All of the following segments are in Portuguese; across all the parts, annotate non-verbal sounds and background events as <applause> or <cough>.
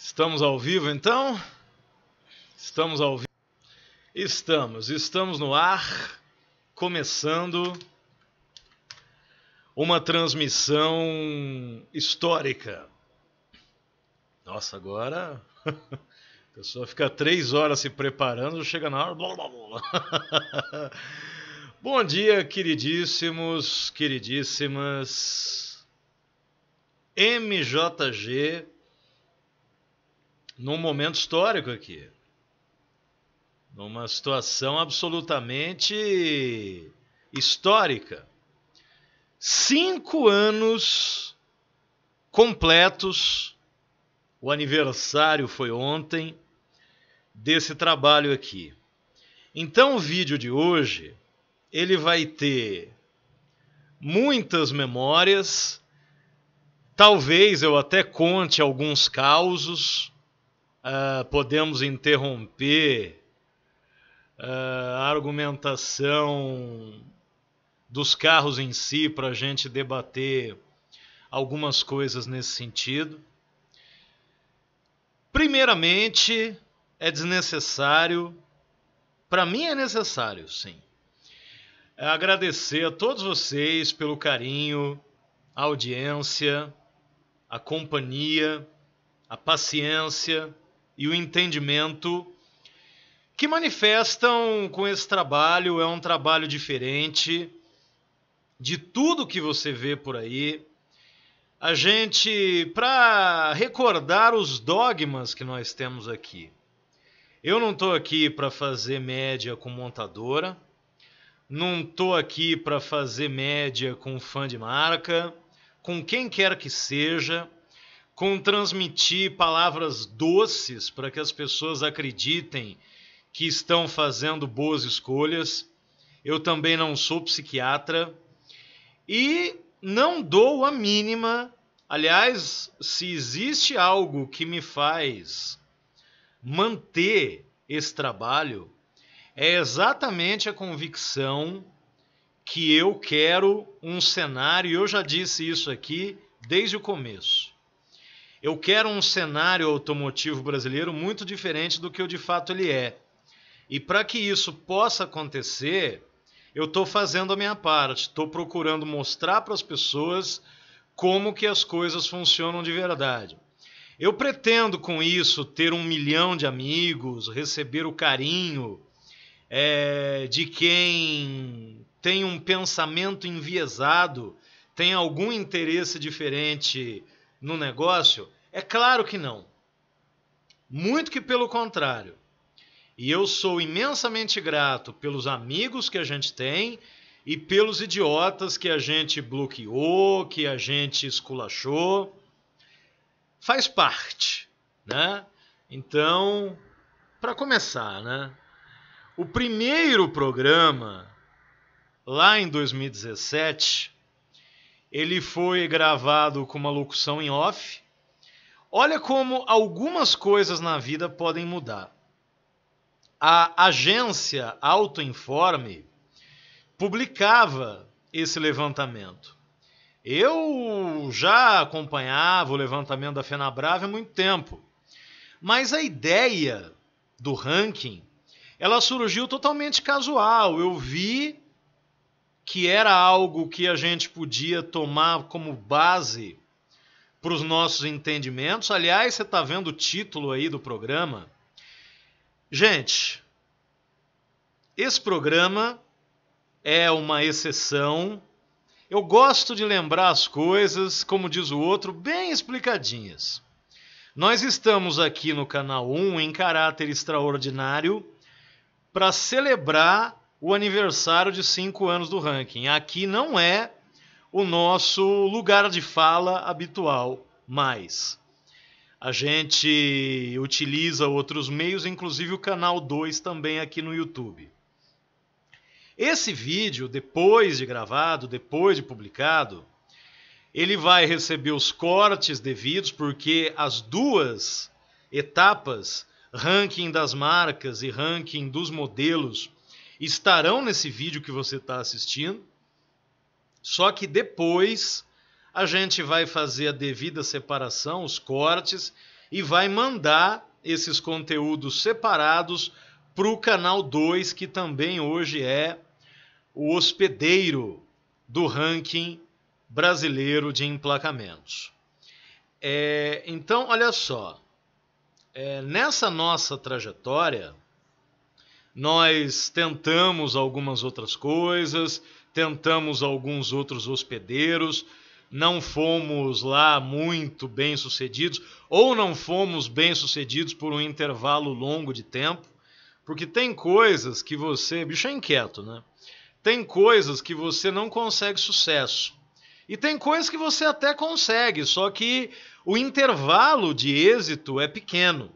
Estamos ao vivo então? Estamos ao vivo. Estamos, estamos no ar, começando uma transmissão histórica. Nossa, agora <laughs> a pessoa fica três horas se preparando, chega na hora. Blá, blá, blá. <laughs> Bom dia, queridíssimos, queridíssimas. MJG num momento histórico aqui. Numa situação absolutamente histórica. Cinco anos completos, o aniversário foi ontem, desse trabalho aqui. Então o vídeo de hoje ele vai ter muitas memórias, talvez eu até conte alguns causos, ah, podemos interromper uh, a argumentação dos carros em si para a gente debater algumas coisas nesse sentido. Primeiramente, é desnecessário, para mim é necessário, sim, é agradecer a todos vocês pelo carinho, a audiência, a companhia, a paciência e o entendimento que manifestam com esse trabalho. É um trabalho diferente de tudo que você vê por aí. A gente, para recordar os dogmas que nós temos aqui. Eu não estou aqui para fazer média com montadora, não estou aqui para fazer média com fã de marca, com quem quer que seja com transmitir palavras doces para que as pessoas acreditem que estão fazendo boas escolhas. Eu também não sou psiquiatra e não dou a mínima. Aliás, se existe algo que me faz manter esse trabalho, é exatamente a convicção que eu quero um cenário, e eu já disse isso aqui desde o começo eu quero um cenário automotivo brasileiro muito diferente do que o de fato ele é. E para que isso possa acontecer, eu estou fazendo a minha parte, estou procurando mostrar para as pessoas como que as coisas funcionam de verdade. Eu pretendo com isso ter um milhão de amigos, receber o carinho é, de quem tem um pensamento enviesado, tem algum interesse diferente no negócio é claro que não. Muito que pelo contrário. E eu sou imensamente grato pelos amigos que a gente tem e pelos idiotas que a gente bloqueou, que a gente esculachou. Faz parte, né? Então, para começar, né? O primeiro programa lá em 2017, ele foi gravado com uma locução em off Olha como algumas coisas na vida podem mudar. A agência Autoinforme publicava esse levantamento. Eu já acompanhava o levantamento da FenaBrave há muito tempo, mas a ideia do ranking ela surgiu totalmente casual. Eu vi que era algo que a gente podia tomar como base para os nossos entendimentos. Aliás, você está vendo o título aí do programa. Gente, esse programa é uma exceção. Eu gosto de lembrar as coisas, como diz o outro, bem explicadinhas. Nós estamos aqui no canal 1 em caráter extraordinário para celebrar o aniversário de cinco anos do ranking. Aqui não é o nosso lugar de fala habitual, mais. A gente utiliza outros meios, inclusive o canal 2 também aqui no YouTube. Esse vídeo, depois de gravado, depois de publicado, ele vai receber os cortes devidos, porque as duas etapas, ranking das marcas e ranking dos modelos, estarão nesse vídeo que você está assistindo. Só que depois a gente vai fazer a devida separação, os cortes, e vai mandar esses conteúdos separados para o canal 2, que também hoje é o hospedeiro do ranking brasileiro de emplacamentos. É, então, olha só, é, nessa nossa trajetória, nós tentamos algumas outras coisas tentamos alguns outros hospedeiros, não fomos lá muito bem sucedidos, ou não fomos bem sucedidos por um intervalo longo de tempo, porque tem coisas que você. Bicho é inquieto, né? Tem coisas que você não consegue sucesso. E tem coisas que você até consegue, só que o intervalo de êxito é pequeno.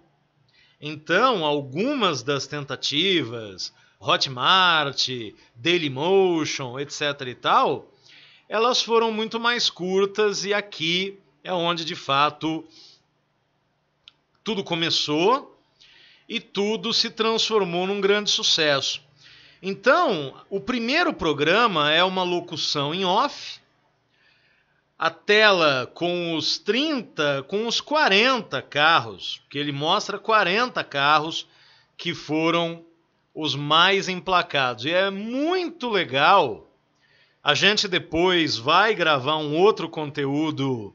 Então, algumas das tentativas, Hotmart, Dailymotion, etc. e tal, elas foram muito mais curtas e aqui é onde de fato tudo começou e tudo se transformou num grande sucesso. Então, o primeiro programa é uma locução em off, a tela com os 30, com os 40 carros, que ele mostra 40 carros que foram os mais emplacados. E é muito legal. A gente depois vai gravar um outro conteúdo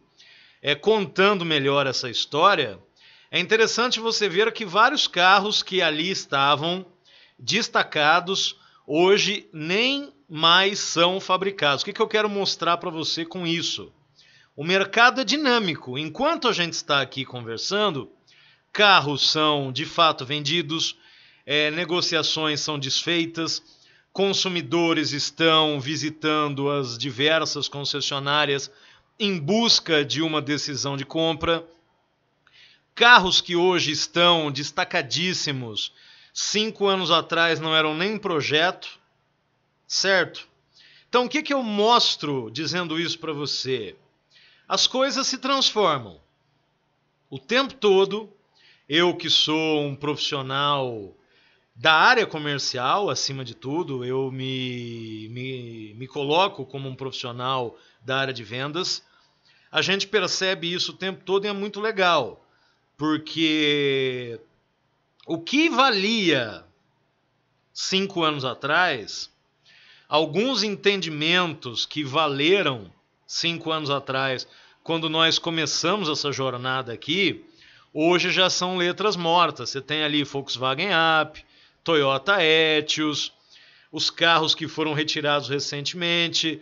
é, contando melhor essa história. É interessante você ver que vários carros que ali estavam destacados hoje nem mais são fabricados. O que, que eu quero mostrar para você com isso? O mercado é dinâmico. Enquanto a gente está aqui conversando, carros são de fato vendidos, é, negociações são desfeitas, consumidores estão visitando as diversas concessionárias em busca de uma decisão de compra. Carros que hoje estão destacadíssimos, cinco anos atrás não eram nem projeto, certo? Então, o que, que eu mostro dizendo isso para você? As coisas se transformam. O tempo todo, eu que sou um profissional da área comercial, acima de tudo, eu me, me, me, coloco como um profissional da área de vendas. A gente percebe isso o tempo todo e é muito legal, porque o que valia cinco anos atrás, alguns entendimentos que valeram cinco anos atrás, quando nós começamos essa jornada aqui, hoje já são letras mortas. Você tem ali Volkswagen App, Toyota Etios, os carros que foram retirados recentemente.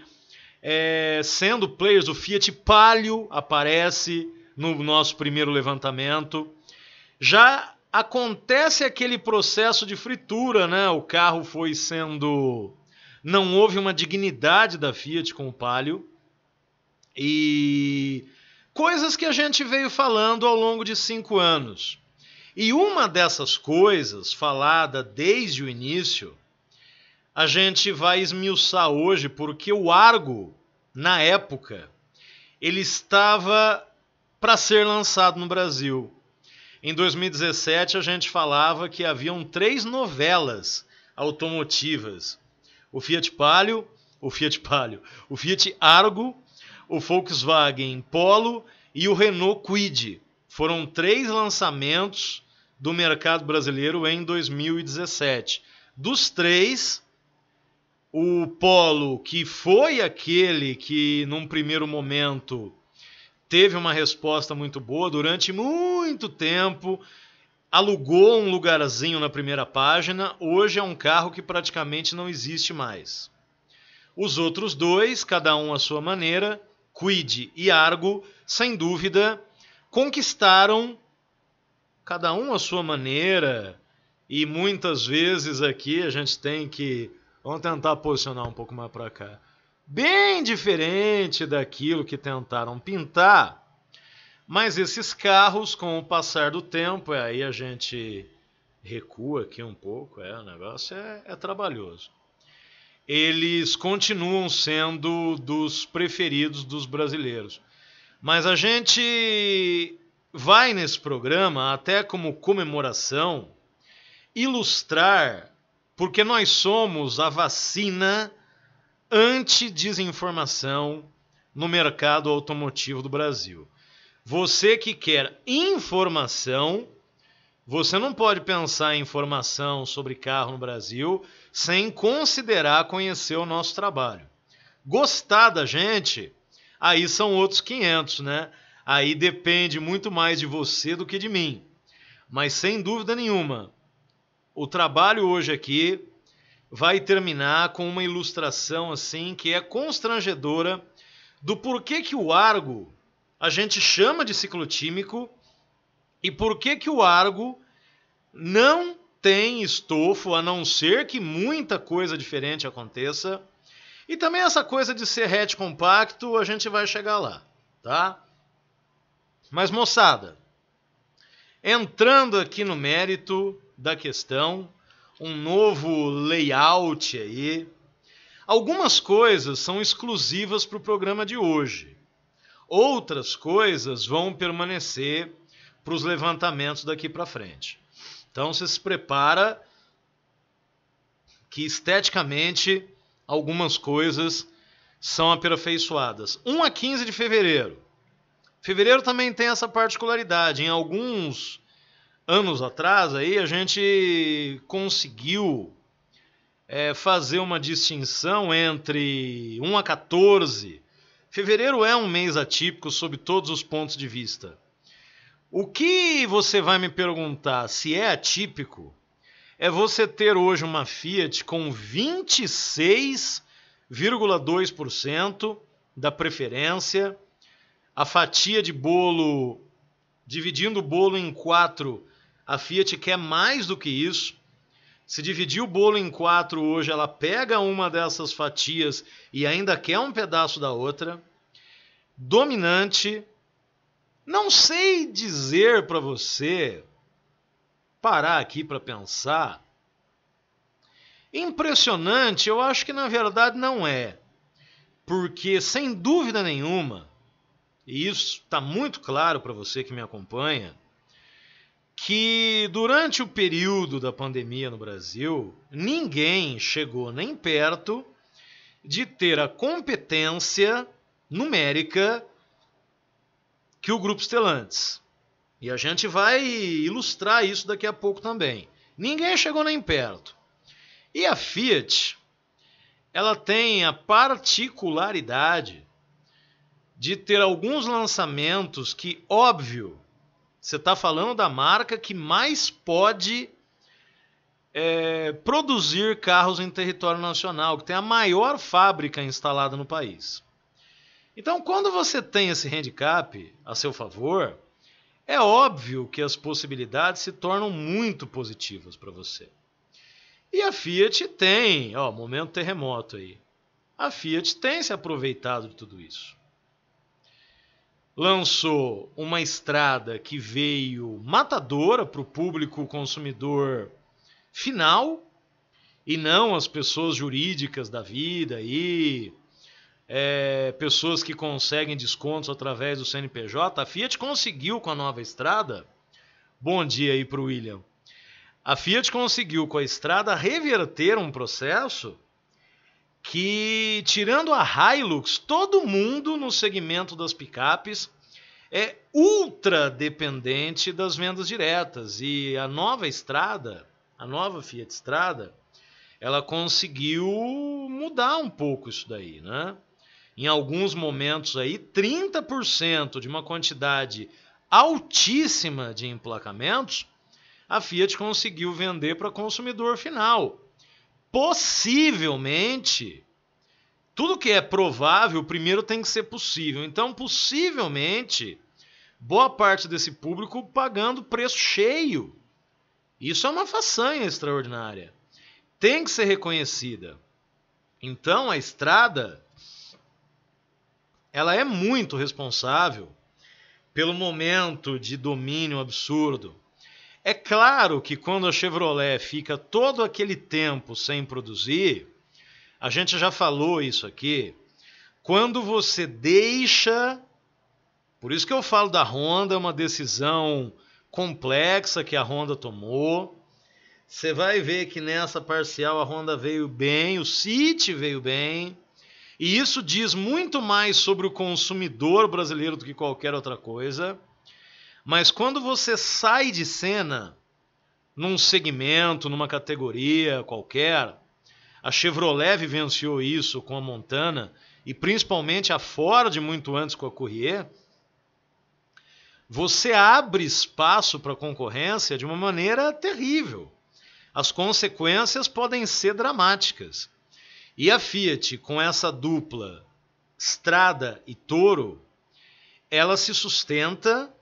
É, sendo players, o Fiat Palio aparece no nosso primeiro levantamento. Já acontece aquele processo de fritura, né? O carro foi sendo. Não houve uma dignidade da Fiat com o Palio. E coisas que a gente veio falando ao longo de cinco anos. E uma dessas coisas falada desde o início, a gente vai esmiuçar hoje, porque o Argo, na época, ele estava para ser lançado no Brasil. Em 2017, a gente falava que haviam três novelas automotivas: o Fiat Palio, o Fiat Palio, o Fiat Argo, o Volkswagen Polo e o Renault Quid. Foram três lançamentos do mercado brasileiro em 2017. Dos três, o polo que foi aquele que, num primeiro momento, teve uma resposta muito boa durante muito tempo, alugou um lugarzinho na primeira página, hoje é um carro que praticamente não existe mais. Os outros dois, cada um à sua maneira, Quid e Argo, sem dúvida, conquistaram cada um à sua maneira, e muitas vezes aqui a gente tem que. Vamos tentar posicionar um pouco mais para cá. Bem diferente daquilo que tentaram pintar, mas esses carros, com o passar do tempo, aí a gente recua aqui um pouco, é, o negócio é, é trabalhoso. Eles continuam sendo dos preferidos dos brasileiros. Mas a gente vai nesse programa, até como comemoração, ilustrar porque nós somos a vacina anti-desinformação no mercado automotivo do Brasil. Você que quer informação, você não pode pensar em informação sobre carro no Brasil sem considerar conhecer o nosso trabalho. Gostar da gente, aí são outros 500, né? Aí depende muito mais de você do que de mim. Mas sem dúvida nenhuma, o trabalho hoje aqui vai terminar com uma ilustração assim que é constrangedora do porquê que o argo a gente chama de ciclotímico e porquê que o argo não tem estofo a não ser que muita coisa diferente aconteça. E também essa coisa de ser hatch compacto, a gente vai chegar lá, tá? Mas, moçada, entrando aqui no mérito da questão, um novo layout aí. Algumas coisas são exclusivas para o programa de hoje. Outras coisas vão permanecer para os levantamentos daqui para frente. Então você se prepara que esteticamente algumas coisas são aperfeiçoadas. 1 a 15 de fevereiro Fevereiro também tem essa particularidade. Em alguns anos atrás, aí a gente conseguiu é, fazer uma distinção entre 1 a 14. Fevereiro é um mês atípico sob todos os pontos de vista. O que você vai me perguntar se é atípico é você ter hoje uma Fiat com 26,2% da preferência a fatia de bolo, dividindo o bolo em quatro, a Fiat quer mais do que isso. Se dividir o bolo em quatro hoje, ela pega uma dessas fatias e ainda quer um pedaço da outra. Dominante. Não sei dizer para você parar aqui para pensar. Impressionante, eu acho que na verdade não é. Porque, sem dúvida nenhuma, e isso está muito claro para você que me acompanha, que durante o período da pandemia no Brasil, ninguém chegou nem perto de ter a competência numérica que o Grupo Stellantis. E a gente vai ilustrar isso daqui a pouco também. Ninguém chegou nem perto. E a Fiat, ela tem a particularidade de ter alguns lançamentos que, óbvio, você está falando da marca que mais pode é, produzir carros em território nacional, que tem a maior fábrica instalada no país. Então, quando você tem esse handicap a seu favor, é óbvio que as possibilidades se tornam muito positivas para você. E a Fiat tem, ó, momento terremoto aí. A Fiat tem se aproveitado de tudo isso lançou uma estrada que veio matadora para o público consumidor final e não as pessoas jurídicas da vida e é, pessoas que conseguem descontos através do CNPJ. A Fiat conseguiu com a nova estrada. Bom dia aí para o William. A Fiat conseguiu com a estrada reverter um processo que, tirando a Hilux, todo mundo no segmento das picapes é ultra dependente das vendas diretas. E a nova estrada, a nova Fiat Estrada, ela conseguiu mudar um pouco isso daí, né? Em alguns momentos aí, 30% de uma quantidade altíssima de emplacamentos, a Fiat conseguiu vender para consumidor final possivelmente tudo que é provável, primeiro tem que ser possível. Então, possivelmente, boa parte desse público pagando preço cheio. Isso é uma façanha extraordinária. Tem que ser reconhecida. Então, a estrada ela é muito responsável pelo momento de domínio absurdo é claro que quando a Chevrolet fica todo aquele tempo sem produzir, a gente já falou isso aqui, quando você deixa. Por isso que eu falo da Honda, é uma decisão complexa que a Honda tomou. Você vai ver que nessa parcial a Honda veio bem, o City veio bem. E isso diz muito mais sobre o consumidor brasileiro do que qualquer outra coisa. Mas quando você sai de cena num segmento, numa categoria qualquer, a Chevrolet vivenciou isso com a Montana e principalmente a Ford muito antes com a Courier, você abre espaço para a concorrência de uma maneira terrível. As consequências podem ser dramáticas. E a Fiat, com essa dupla Estrada e Toro, ela se sustenta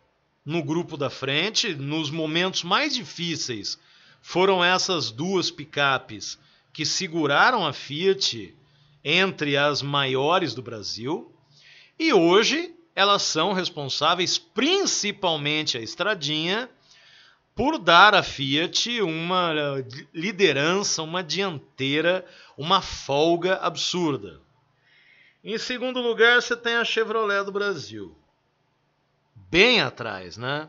no grupo da frente, nos momentos mais difíceis, foram essas duas picapes que seguraram a Fiat entre as maiores do Brasil. E hoje elas são responsáveis, principalmente a Estradinha, por dar à Fiat uma liderança, uma dianteira, uma folga absurda. Em segundo lugar, você tem a Chevrolet do Brasil bem atrás, né?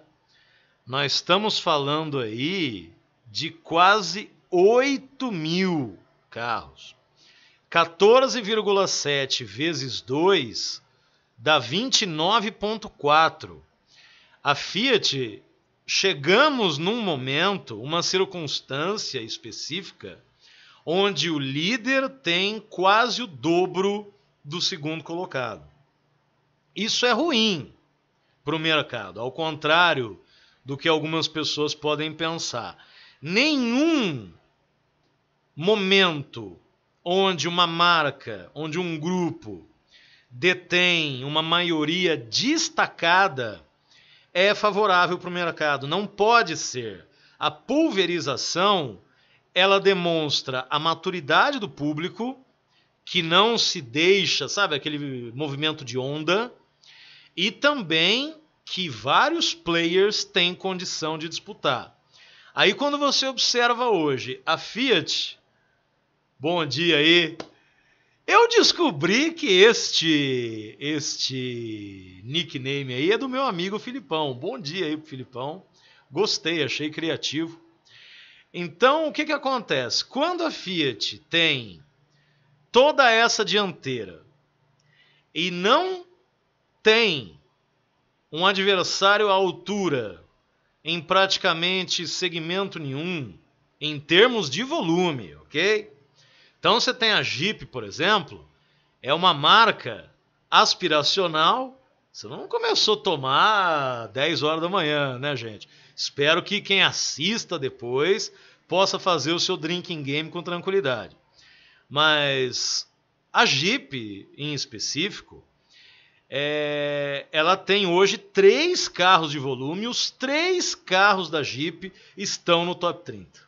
Nós estamos falando aí de quase 8 mil carros. 14,7 vezes 2 dá 29,4. A Fiat, chegamos num momento, uma circunstância específica, onde o líder tem quase o dobro do segundo colocado. Isso é ruim para o mercado, ao contrário do que algumas pessoas podem pensar. Nenhum momento onde uma marca, onde um grupo detém uma maioria destacada é favorável para o mercado. Não pode ser. A pulverização ela demonstra a maturidade do público que não se deixa, sabe, aquele movimento de onda e também que vários players têm condição de disputar. Aí quando você observa hoje a Fiat, bom dia aí, eu descobri que este este nickname aí é do meu amigo Filipão. Bom dia aí pro Filipão. Gostei, achei criativo. Então, o que que acontece? Quando a Fiat tem toda essa dianteira e não tem um adversário à altura em praticamente segmento nenhum em termos de volume, ok? Então você tem a Jeep, por exemplo, é uma marca aspiracional. Você não começou a tomar 10 horas da manhã, né, gente? Espero que quem assista depois possa fazer o seu drinking game com tranquilidade. Mas a Jeep, em específico, é, ela tem hoje três carros de volume, os três carros da Jeep estão no top 30.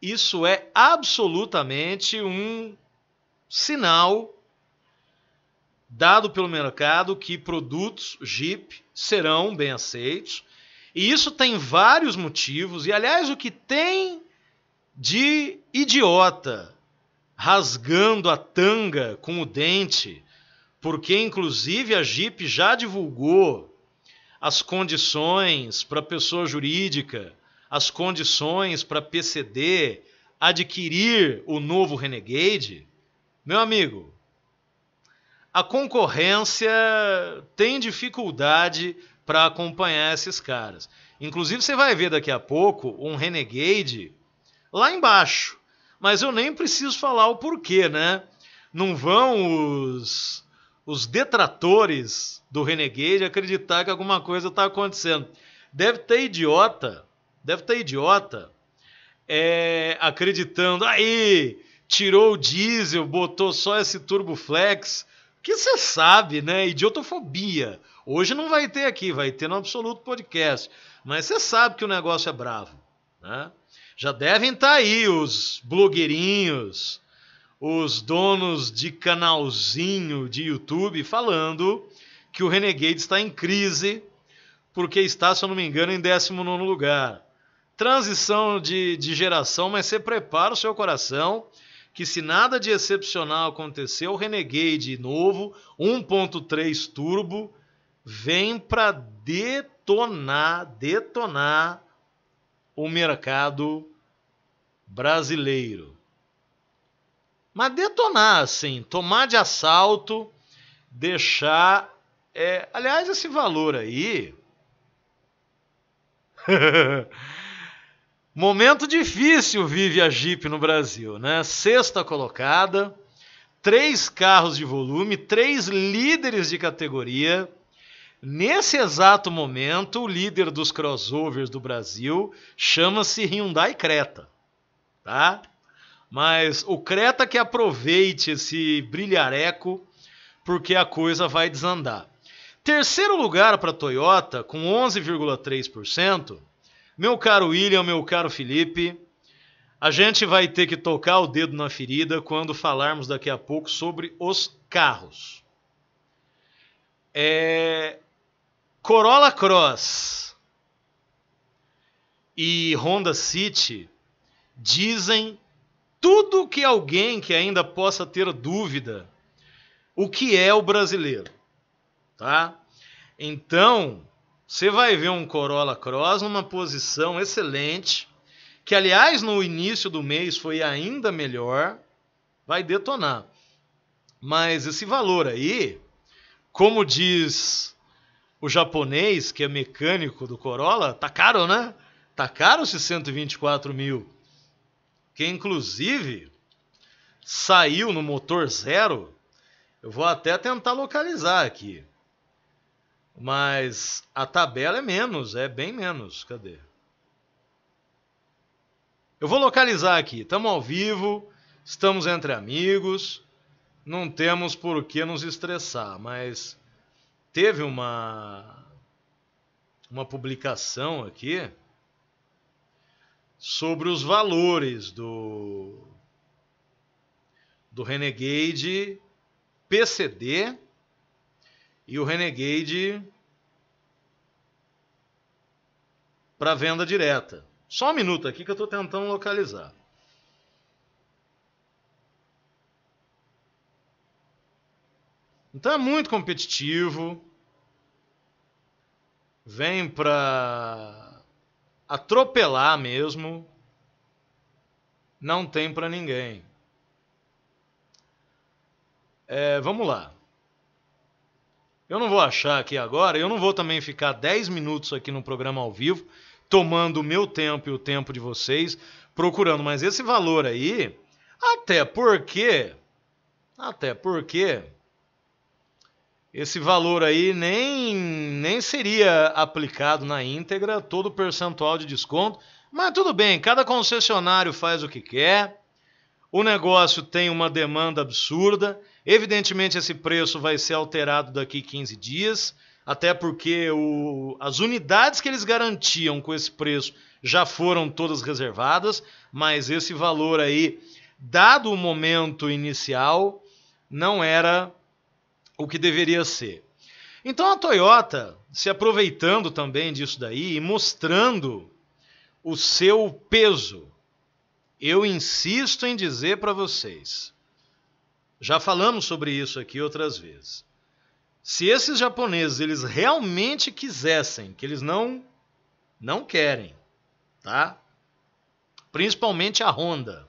Isso é absolutamente um sinal dado pelo mercado que produtos Jeep serão bem aceitos. E isso tem vários motivos, e aliás, o que tem de idiota rasgando a tanga com o dente porque inclusive a JIP já divulgou as condições para pessoa jurídica, as condições para PCD adquirir o novo Renegade. Meu amigo, a concorrência tem dificuldade para acompanhar esses caras. Inclusive, você vai ver daqui a pouco um Renegade lá embaixo. Mas eu nem preciso falar o porquê, né? Não vão os os detratores do Renegade acreditar que alguma coisa está acontecendo. Deve ter idiota, deve ter idiota é, acreditando, aí, tirou o diesel, botou só esse turbo flex, que você sabe, né? Idiotofobia. Hoje não vai ter aqui, vai ter no Absoluto Podcast. Mas você sabe que o negócio é bravo, né? Já devem estar tá aí os blogueirinhos, os donos de canalzinho de YouTube falando que o Renegade está em crise, porque está, se eu não me engano, em 19 lugar. Transição de, de geração, mas você prepara o seu coração que se nada de excepcional acontecer, o Renegade novo, 1.3 turbo, vem para detonar, detonar o mercado brasileiro. Mas detonar, assim, tomar de assalto, deixar. É, aliás, esse valor aí. <laughs> Momento difícil vive a Jeep no Brasil, né? Sexta colocada, três carros de volume, três líderes de categoria. Nesse exato momento, o líder dos crossovers do Brasil chama-se Hyundai Creta, tá? Mas o Creta que aproveite esse brilhareco, porque a coisa vai desandar. Terceiro lugar para a Toyota, com 11,3%. Meu caro William, meu caro Felipe, a gente vai ter que tocar o dedo na ferida quando falarmos daqui a pouco sobre os carros. É... Corolla Cross e Honda City dizem tudo que alguém que ainda possa ter dúvida o que é o brasileiro, tá? Então, você vai ver um Corolla Cross numa posição excelente, que aliás no início do mês foi ainda melhor, vai detonar. Mas esse valor aí, como diz o japonês, que é mecânico do Corolla, tá caro, né? Tá caro esses 124 mil que inclusive saiu no motor zero. Eu vou até tentar localizar aqui. Mas a tabela é menos, é bem menos. Cadê? Eu vou localizar aqui. Estamos ao vivo, estamos entre amigos, não temos por que nos estressar, mas teve uma uma publicação aqui sobre os valores do, do Renegade PCD e o Renegade para venda direta. Só um minuto aqui que eu estou tentando localizar. Então é muito competitivo. Vem para atropelar mesmo, não tem para ninguém. É, vamos lá. Eu não vou achar aqui agora, eu não vou também ficar 10 minutos aqui no programa ao vivo, tomando o meu tempo e o tempo de vocês, procurando, mas esse valor aí, até porque, até porque esse valor aí nem, nem seria aplicado na íntegra, todo o percentual de desconto. Mas tudo bem, cada concessionário faz o que quer. O negócio tem uma demanda absurda. Evidentemente, esse preço vai ser alterado daqui 15 dias, até porque o, as unidades que eles garantiam com esse preço já foram todas reservadas, mas esse valor aí, dado o momento inicial, não era o que deveria ser. Então a Toyota, se aproveitando também disso daí e mostrando o seu peso, eu insisto em dizer para vocês, já falamos sobre isso aqui outras vezes. Se esses japoneses eles realmente quisessem, que eles não não querem, tá? Principalmente a Honda.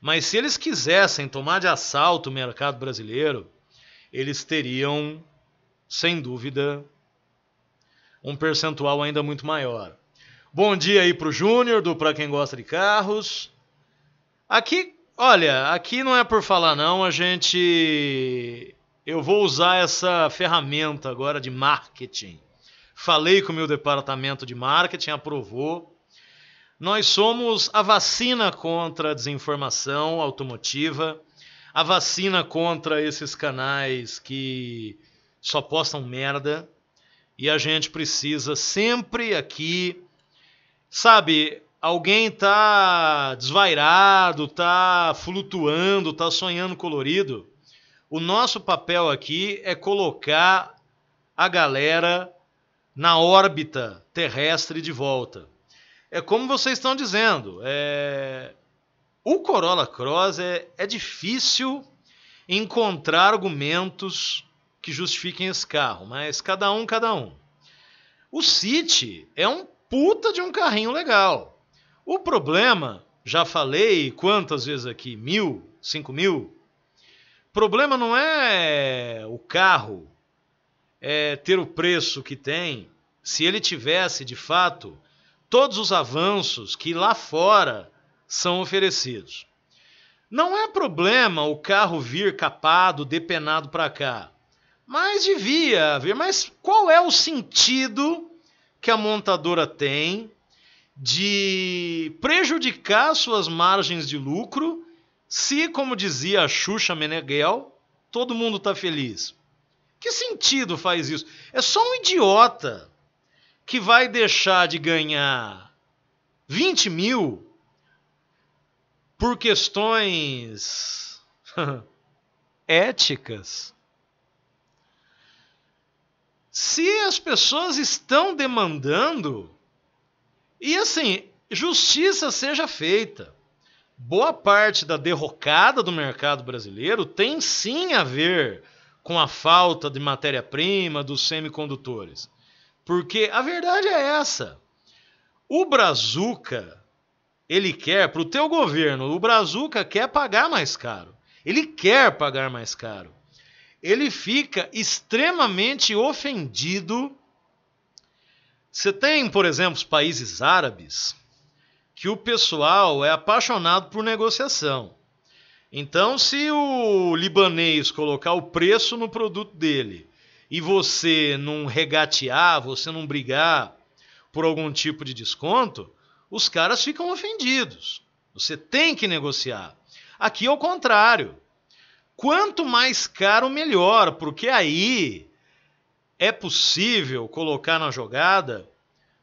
Mas se eles quisessem tomar de assalto o mercado brasileiro, eles teriam, sem dúvida, um percentual ainda muito maior. Bom dia aí para o Júnior, do Pra Quem Gosta de Carros. Aqui, olha, aqui não é por falar não, a gente... Eu vou usar essa ferramenta agora de marketing. Falei com o meu departamento de marketing, aprovou. Nós somos a vacina contra a desinformação automotiva a vacina contra esses canais que só postam merda. E a gente precisa sempre aqui, sabe, alguém tá desvairado, tá flutuando, tá sonhando colorido. O nosso papel aqui é colocar a galera na órbita terrestre de volta. É como vocês estão dizendo, é... O Corolla Cross é, é difícil encontrar argumentos que justifiquem esse carro, mas cada um, cada um. O City é um puta de um carrinho legal. O problema, já falei quantas vezes aqui, mil, cinco mil. Problema não é o carro, é ter o preço que tem. Se ele tivesse de fato todos os avanços que lá fora são oferecidos. Não é problema o carro vir capado, depenado para cá. Mas devia haver. Mas qual é o sentido que a montadora tem de prejudicar suas margens de lucro se, como dizia a Xuxa Meneghel, todo mundo está feliz? Que sentido faz isso? É só um idiota que vai deixar de ganhar 20 mil por questões <laughs> éticas, se as pessoas estão demandando, e assim, justiça seja feita. Boa parte da derrocada do mercado brasileiro tem sim a ver com a falta de matéria-prima dos semicondutores. Porque a verdade é essa. O Brazuca ele quer para o teu governo, o Brazuca quer pagar mais caro. Ele quer pagar mais caro. Ele fica extremamente ofendido. Você tem, por exemplo, os países árabes, que o pessoal é apaixonado por negociação. Então, se o libanês colocar o preço no produto dele e você não regatear, você não brigar por algum tipo de desconto, os caras ficam ofendidos. Você tem que negociar. Aqui é o contrário. Quanto mais caro, melhor, porque aí é possível colocar na jogada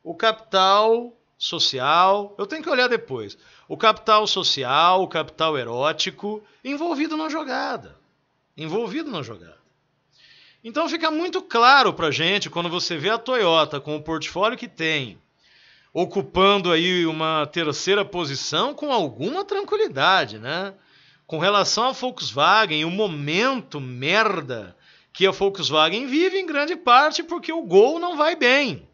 o capital social. Eu tenho que olhar depois. O capital social, o capital erótico envolvido na jogada. Envolvido na jogada. Então fica muito claro para gente quando você vê a Toyota com o portfólio que tem ocupando aí uma terceira posição com alguma tranquilidade, né? Com relação à Volkswagen, o momento merda que a Volkswagen vive em grande parte porque o Gol não vai bem.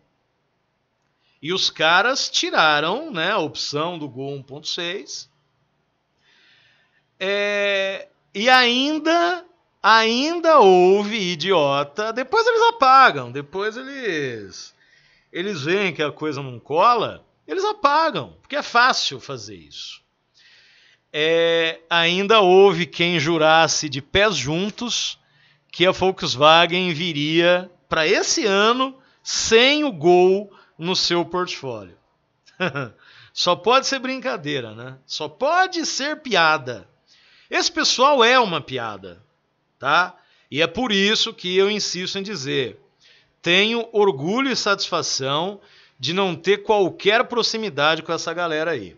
E os caras tiraram né, a opção do Gol 1.6. É, e ainda ainda houve idiota. Depois eles apagam, depois eles eles veem que a coisa não cola, eles apagam, porque é fácil fazer isso. É, ainda houve quem jurasse de pés juntos que a Volkswagen viria para esse ano sem o Gol no seu portfólio. <laughs> Só pode ser brincadeira, né? Só pode ser piada. Esse pessoal é uma piada, tá? E é por isso que eu insisto em dizer: tenho orgulho e satisfação de não ter qualquer proximidade com essa galera aí.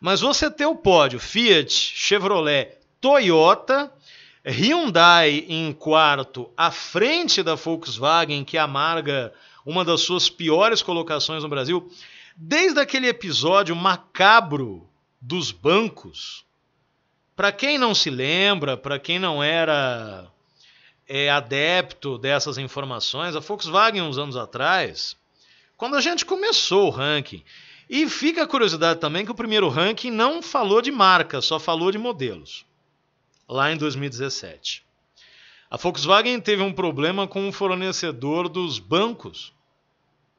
Mas você ter o pódio Fiat, Chevrolet, Toyota, Hyundai em quarto, à frente da Volkswagen, que amarga uma das suas piores colocações no Brasil, desde aquele episódio macabro dos bancos. Para quem não se lembra, para quem não era é adepto dessas informações, a Volkswagen, uns anos atrás, quando a gente começou o ranking. E fica a curiosidade também que o primeiro ranking não falou de marca, só falou de modelos, lá em 2017. A Volkswagen teve um problema com o um fornecedor dos bancos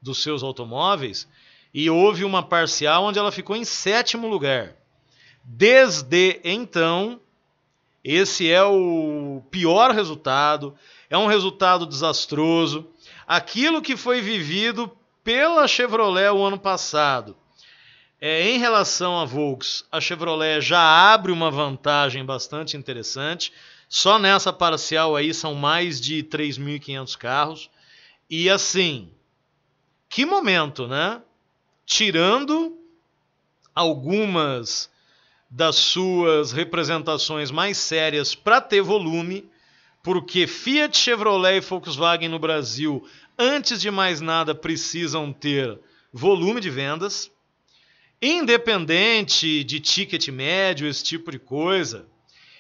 dos seus automóveis e houve uma parcial onde ela ficou em sétimo lugar. Desde então, esse é o pior resultado, é um resultado desastroso. Aquilo que foi vivido pela Chevrolet o ano passado, é, em relação à Volks, a Chevrolet já abre uma vantagem bastante interessante. Só nessa parcial aí são mais de 3.500 carros. E assim, que momento, né? Tirando algumas das suas representações mais sérias para ter volume, porque Fiat, Chevrolet e Volkswagen no Brasil, antes de mais nada, precisam ter volume de vendas, independente de ticket médio, esse tipo de coisa.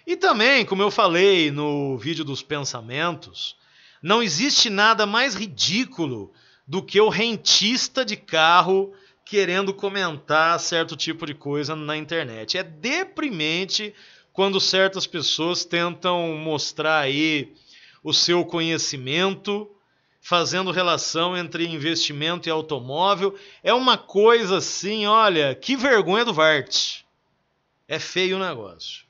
E também, como eu falei no vídeo dos pensamentos, não existe nada mais ridículo do que o rentista de carro querendo comentar certo tipo de coisa na internet. É deprimente quando certas pessoas tentam mostrar aí o seu conhecimento, fazendo relação entre investimento e automóvel. É uma coisa assim, olha, que vergonha do Vart. É feio o negócio.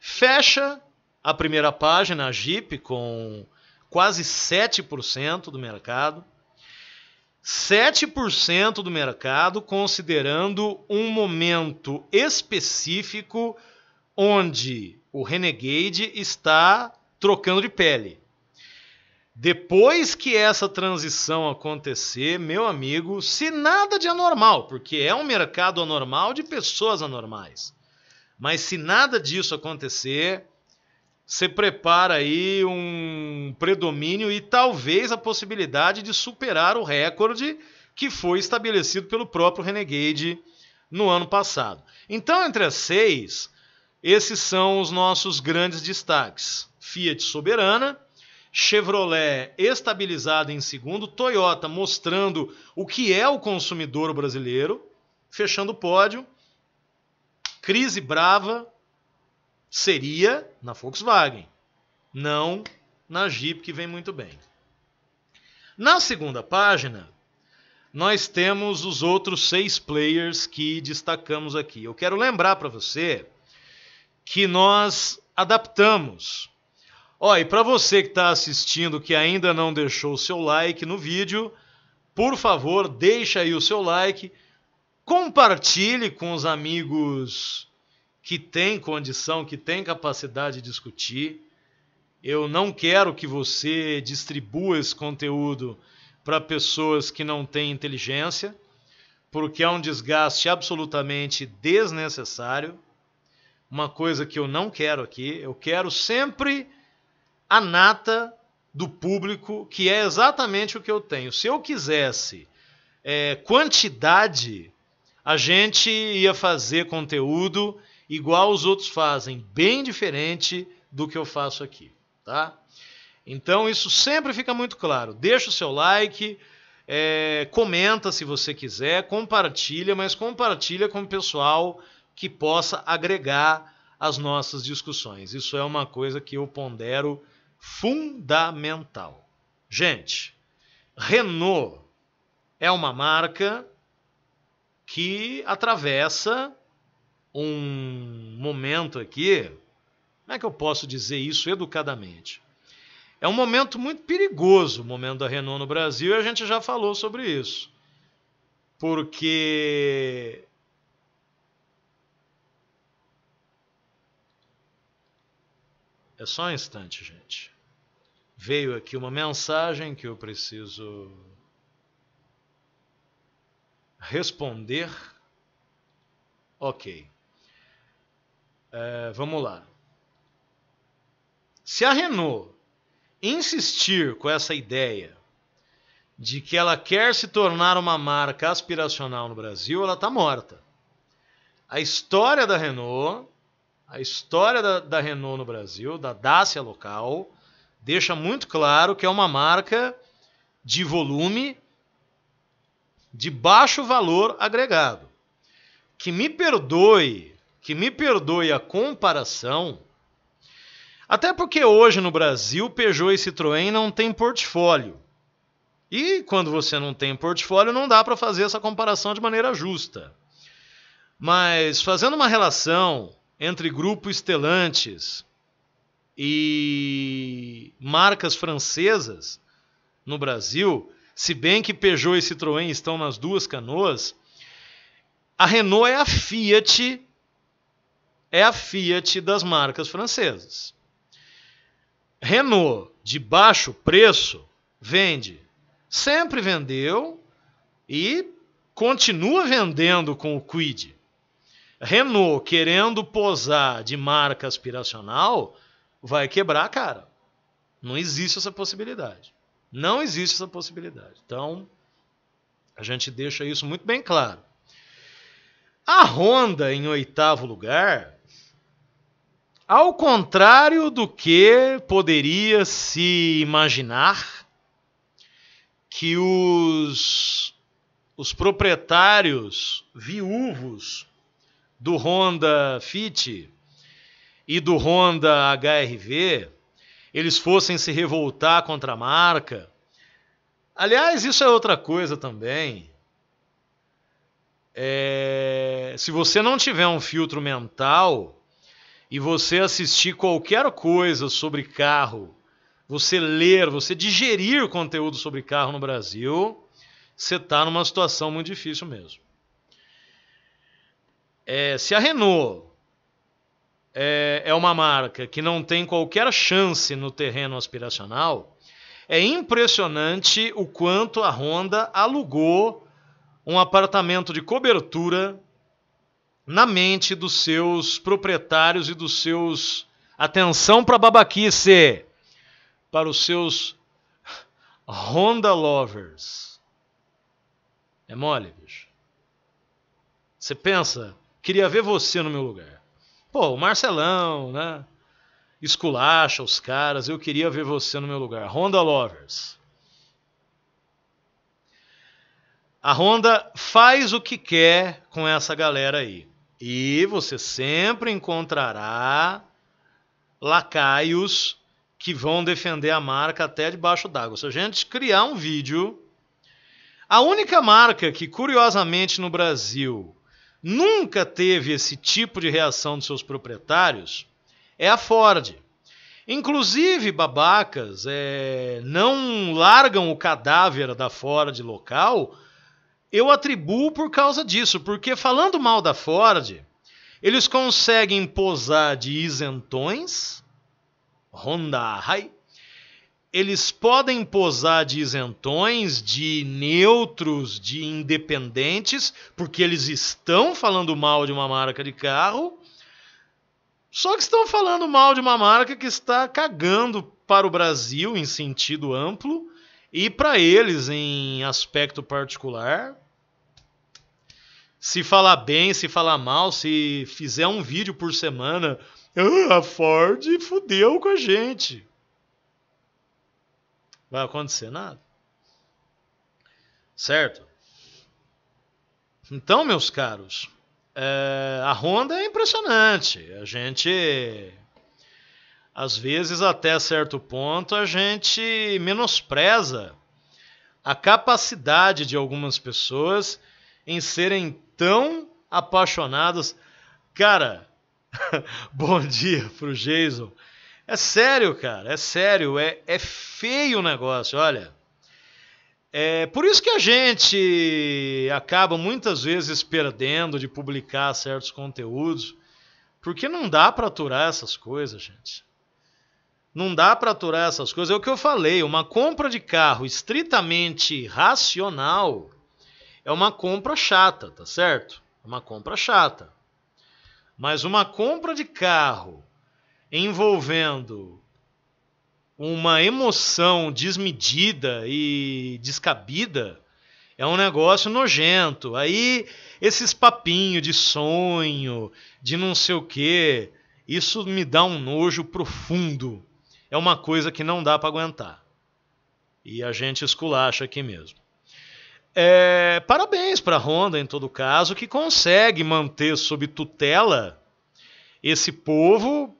Fecha a primeira página, a Jeep, com quase 7% do mercado. 7% do mercado, considerando um momento específico onde o Renegade está trocando de pele. Depois que essa transição acontecer, meu amigo, se nada de anormal, porque é um mercado anormal de pessoas anormais, mas se nada disso acontecer, você prepara aí um predomínio e talvez a possibilidade de superar o recorde que foi estabelecido pelo próprio Renegade no ano passado. Então, entre as seis, esses são os nossos grandes destaques: Fiat soberana, Chevrolet estabilizada em segundo, Toyota mostrando o que é o consumidor brasileiro, fechando o pódio, crise brava, seria na Volkswagen, não na Jeep, que vem muito bem. Na segunda página, nós temos os outros seis players que destacamos aqui. Eu quero lembrar para você que nós adaptamos. Ó, e para você que está assistindo que ainda não deixou o seu like no vídeo, por favor, deixa aí o seu like, compartilhe com os amigos que tem condição, que tem capacidade de discutir. Eu não quero que você distribua esse conteúdo para pessoas que não têm inteligência, porque é um desgaste absolutamente desnecessário. Uma coisa que eu não quero aqui, eu quero sempre a nata do público, que é exatamente o que eu tenho. Se eu quisesse é, quantidade, a gente ia fazer conteúdo igual os outros fazem, bem diferente do que eu faço aqui, tá? Então isso sempre fica muito claro. Deixa o seu like, é, comenta se você quiser, compartilha, mas compartilha com o pessoal que possa agregar as nossas discussões. Isso é uma coisa que eu pondero fundamental. Gente, Renault é uma marca que atravessa um momento aqui. Como é que eu posso dizer isso educadamente? É um momento muito perigoso, o momento da Renault no Brasil, e a gente já falou sobre isso. Porque É só um instante, gente. Veio aqui uma mensagem que eu preciso responder. OK. É, vamos lá. Se a Renault insistir com essa ideia de que ela quer se tornar uma marca aspiracional no Brasil, ela está morta. A história da Renault, a história da, da, Renault no Brasil, da Dacia local, deixa muito claro que é uma marca de volume de baixo valor agregado. Que me perdoe que me perdoe a comparação, até porque hoje no Brasil Peugeot e Citroën não tem portfólio. E quando você não tem portfólio, não dá para fazer essa comparação de maneira justa. Mas fazendo uma relação entre grupo Estelantes e marcas francesas no Brasil, se bem que Peugeot e Citroën estão nas duas canoas, a Renault é a Fiat é a Fiat das marcas francesas. Renault, de baixo preço, vende. Sempre vendeu e continua vendendo com o Quid. Renault querendo posar de marca aspiracional vai quebrar a cara. Não existe essa possibilidade. Não existe essa possibilidade. Então, a gente deixa isso muito bem claro. A Honda em oitavo lugar ao contrário do que poderia se imaginar, que os, os proprietários viúvos do Honda Fit e do Honda HRV eles fossem se revoltar contra a marca. Aliás, isso é outra coisa também. É, se você não tiver um filtro mental, e você assistir qualquer coisa sobre carro, você ler, você digerir conteúdo sobre carro no Brasil, você está numa situação muito difícil mesmo. É, se a Renault é, é uma marca que não tem qualquer chance no terreno aspiracional, é impressionante o quanto a Honda alugou um apartamento de cobertura na mente dos seus proprietários e dos seus. Atenção para babaquice! Para os seus Honda Lovers. É mole, bicho. Você pensa, queria ver você no meu lugar. Pô, o Marcelão, né? Esculacha os caras, eu queria ver você no meu lugar. Honda Lovers. A Honda faz o que quer com essa galera aí. E você sempre encontrará lacaios que vão defender a marca até debaixo d'água. Se a gente criar um vídeo, a única marca que curiosamente no Brasil nunca teve esse tipo de reação dos seus proprietários é a Ford. Inclusive, babacas é, não largam o cadáver da Ford local eu atribuo por causa disso, porque falando mal da Ford, eles conseguem posar de isentões, Honda High, eles podem posar de isentões, de neutros, de independentes, porque eles estão falando mal de uma marca de carro, só que estão falando mal de uma marca que está cagando para o Brasil em sentido amplo e para eles em aspecto particular se falar bem, se falar mal, se fizer um vídeo por semana, ah, a Ford fudeu com a gente. Vai acontecer nada. Certo? Então, meus caros, é, a Honda é impressionante. A gente, às vezes, até certo ponto, a gente menospreza a capacidade de algumas pessoas em serem tão apaixonados. Cara, <laughs> bom dia pro Jason. É sério, cara, é sério, é, é feio o negócio, olha. É por isso que a gente acaba muitas vezes perdendo de publicar certos conteúdos, porque não dá para aturar essas coisas, gente. Não dá para aturar essas coisas. É o que eu falei, uma compra de carro estritamente racional é uma compra chata, tá certo? É uma compra chata. Mas uma compra de carro envolvendo uma emoção desmedida e descabida é um negócio nojento. Aí esses papinho de sonho, de não sei o quê, isso me dá um nojo profundo. É uma coisa que não dá para aguentar. E a gente esculacha aqui mesmo. É, parabéns para a Honda, em todo caso, que consegue manter sob tutela esse povo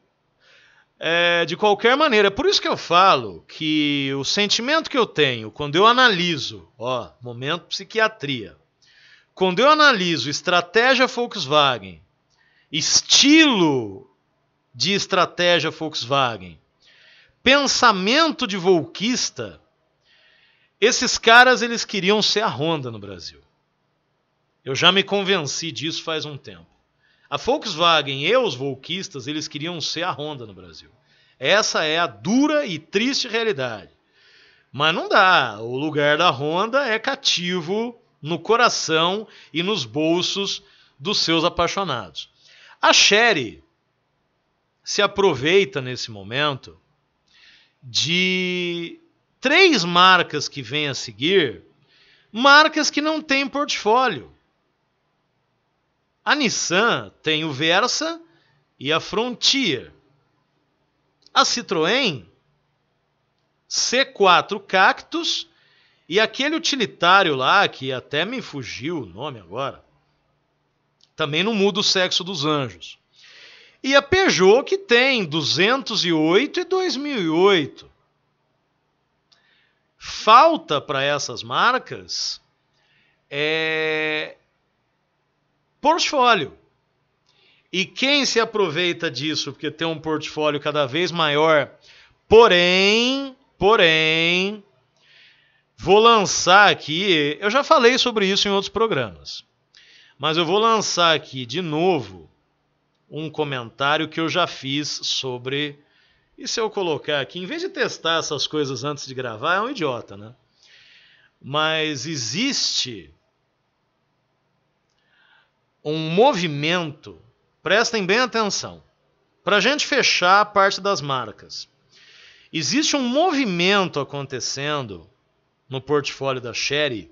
é, de qualquer maneira. É por isso que eu falo que o sentimento que eu tenho quando eu analiso, ó, momento psiquiatria, quando eu analiso estratégia Volkswagen, estilo de estratégia Volkswagen, pensamento de volquista esses caras, eles queriam ser a Honda no Brasil. Eu já me convenci disso faz um tempo. A Volkswagen e os volquistas, eles queriam ser a Honda no Brasil. Essa é a dura e triste realidade. Mas não dá. O lugar da Honda é cativo no coração e nos bolsos dos seus apaixonados. A Sherry se aproveita nesse momento de três marcas que vêm a seguir, marcas que não têm portfólio. A Nissan tem o Versa e a Frontier. A Citroën C4 Cactus e aquele utilitário lá que até me fugiu o nome agora. Também não muda o sexo dos anjos. E a Peugeot que tem 208 e 2008. Falta para essas marcas é portfólio. E quem se aproveita disso, porque tem um portfólio cada vez maior, porém, porém, vou lançar aqui, eu já falei sobre isso em outros programas, mas eu vou lançar aqui de novo um comentário que eu já fiz sobre e se eu colocar aqui, em vez de testar essas coisas antes de gravar, é um idiota, né? Mas existe um movimento, prestem bem atenção, para a gente fechar a parte das marcas. Existe um movimento acontecendo no portfólio da Sherry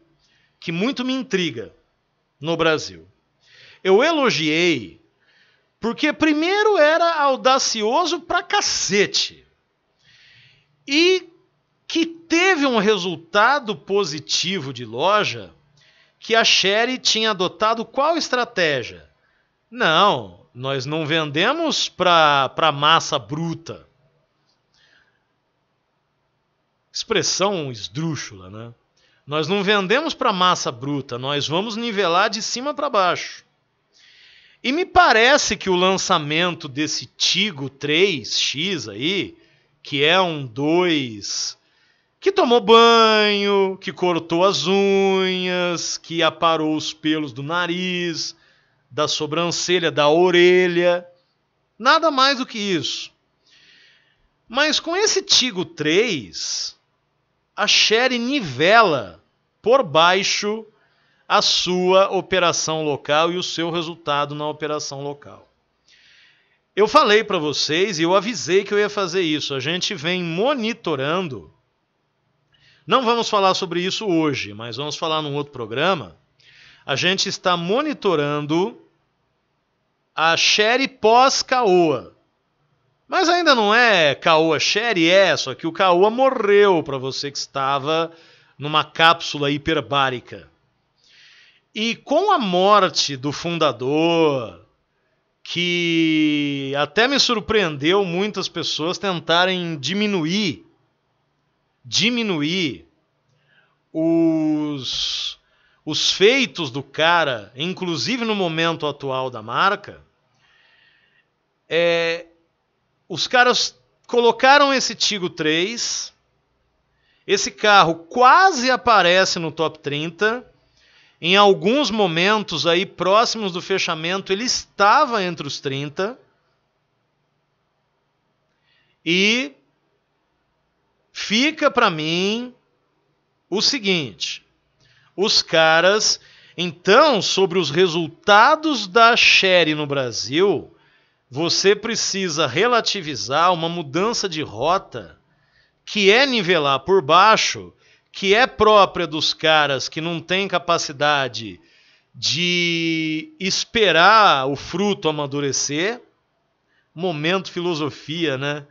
que muito me intriga no Brasil. Eu elogiei porque primeiro era audacioso pra cacete. E que teve um resultado positivo de loja que a Sherry tinha adotado qual estratégia? Não, nós não vendemos para massa bruta. Expressão esdrúxula, né? Nós não vendemos para massa bruta, nós vamos nivelar de cima para baixo. E me parece que o lançamento desse Tigo 3X aí, que é um 2 que tomou banho, que cortou as unhas, que aparou os pelos do nariz, da sobrancelha, da orelha, nada mais do que isso. Mas com esse Tigo 3, a Sherry nivela por baixo a sua operação local e o seu resultado na operação local. Eu falei para vocês e eu avisei que eu ia fazer isso. A gente vem monitorando. Não vamos falar sobre isso hoje, mas vamos falar num outro programa. A gente está monitorando a Sherry pós-Caoa. Mas ainda não é Caoa Sherry, é, só que o Caoa morreu para você que estava numa cápsula hiperbárica. E com a morte do fundador, que até me surpreendeu muitas pessoas tentarem diminuir diminuir os os feitos do cara, inclusive no momento atual da marca, é, os caras colocaram esse Tigo 3, esse carro quase aparece no top 30, em alguns momentos aí próximos do fechamento, ele estava entre os 30 e fica para mim o seguinte: os caras, então, sobre os resultados da Sherry no Brasil, você precisa relativizar uma mudança de rota que é nivelar por baixo que é própria dos caras que não têm capacidade de esperar o fruto amadurecer. Momento filosofia, né?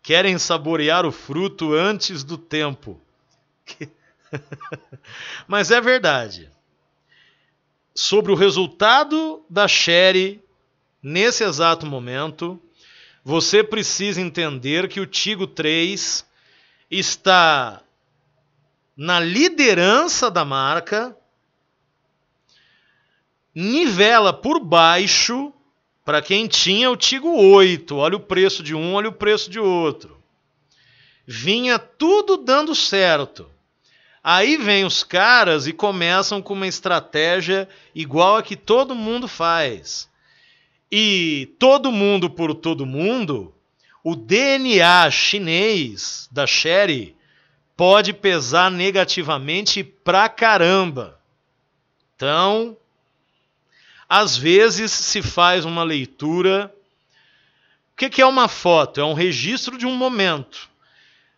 Querem saborear o fruto antes do tempo. <laughs> Mas é verdade. Sobre o resultado da Sherry, nesse exato momento, você precisa entender que o Tigo 3 está na liderança da marca, nivela por baixo para quem tinha o Tigo 8. Olha o preço de um, olha o preço de outro. Vinha tudo dando certo. Aí vem os caras e começam com uma estratégia igual a que todo mundo faz. E todo mundo por todo mundo, o DNA chinês da Sherry pode pesar negativamente pra caramba. Então, às vezes se faz uma leitura. O que, que é uma foto? É um registro de um momento.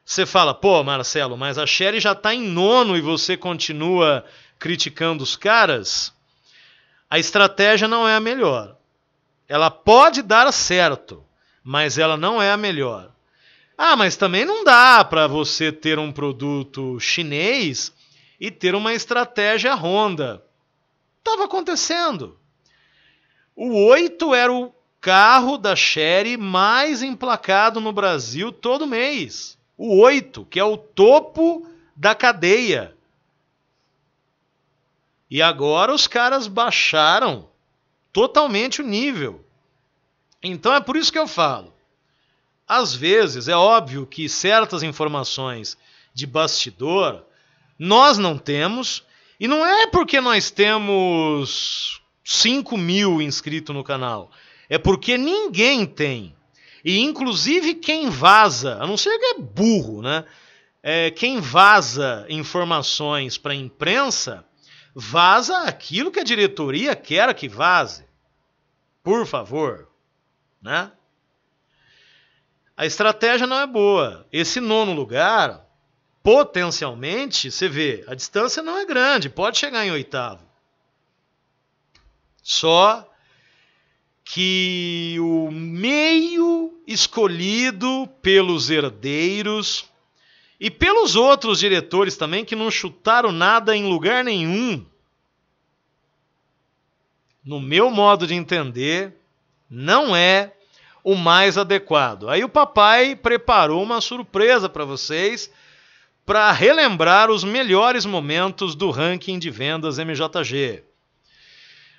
Você fala, pô, Marcelo, mas a Sherry já está em nono e você continua criticando os caras? A estratégia não é a melhor. Ela pode dar certo, mas ela não é a melhor. Ah, mas também não dá para você ter um produto chinês e ter uma estratégia Honda. Tava acontecendo. O 8 era o carro da Chery mais emplacado no Brasil todo mês. O 8, que é o topo da cadeia. E agora os caras baixaram totalmente o nível. Então é por isso que eu falo. Às vezes, é óbvio que certas informações de bastidor nós não temos, e não é porque nós temos 5 mil inscritos no canal, é porque ninguém tem. E inclusive quem vaza, a não ser que é burro, né? É, quem vaza informações para a imprensa, vaza aquilo que a diretoria quer que vaze. Por favor, né? A estratégia não é boa. Esse nono lugar, potencialmente, você vê, a distância não é grande, pode chegar em oitavo. Só que o meio escolhido pelos herdeiros e pelos outros diretores também que não chutaram nada em lugar nenhum, no meu modo de entender, não é o mais adequado. Aí o papai preparou uma surpresa para vocês para relembrar os melhores momentos do ranking de vendas MJG.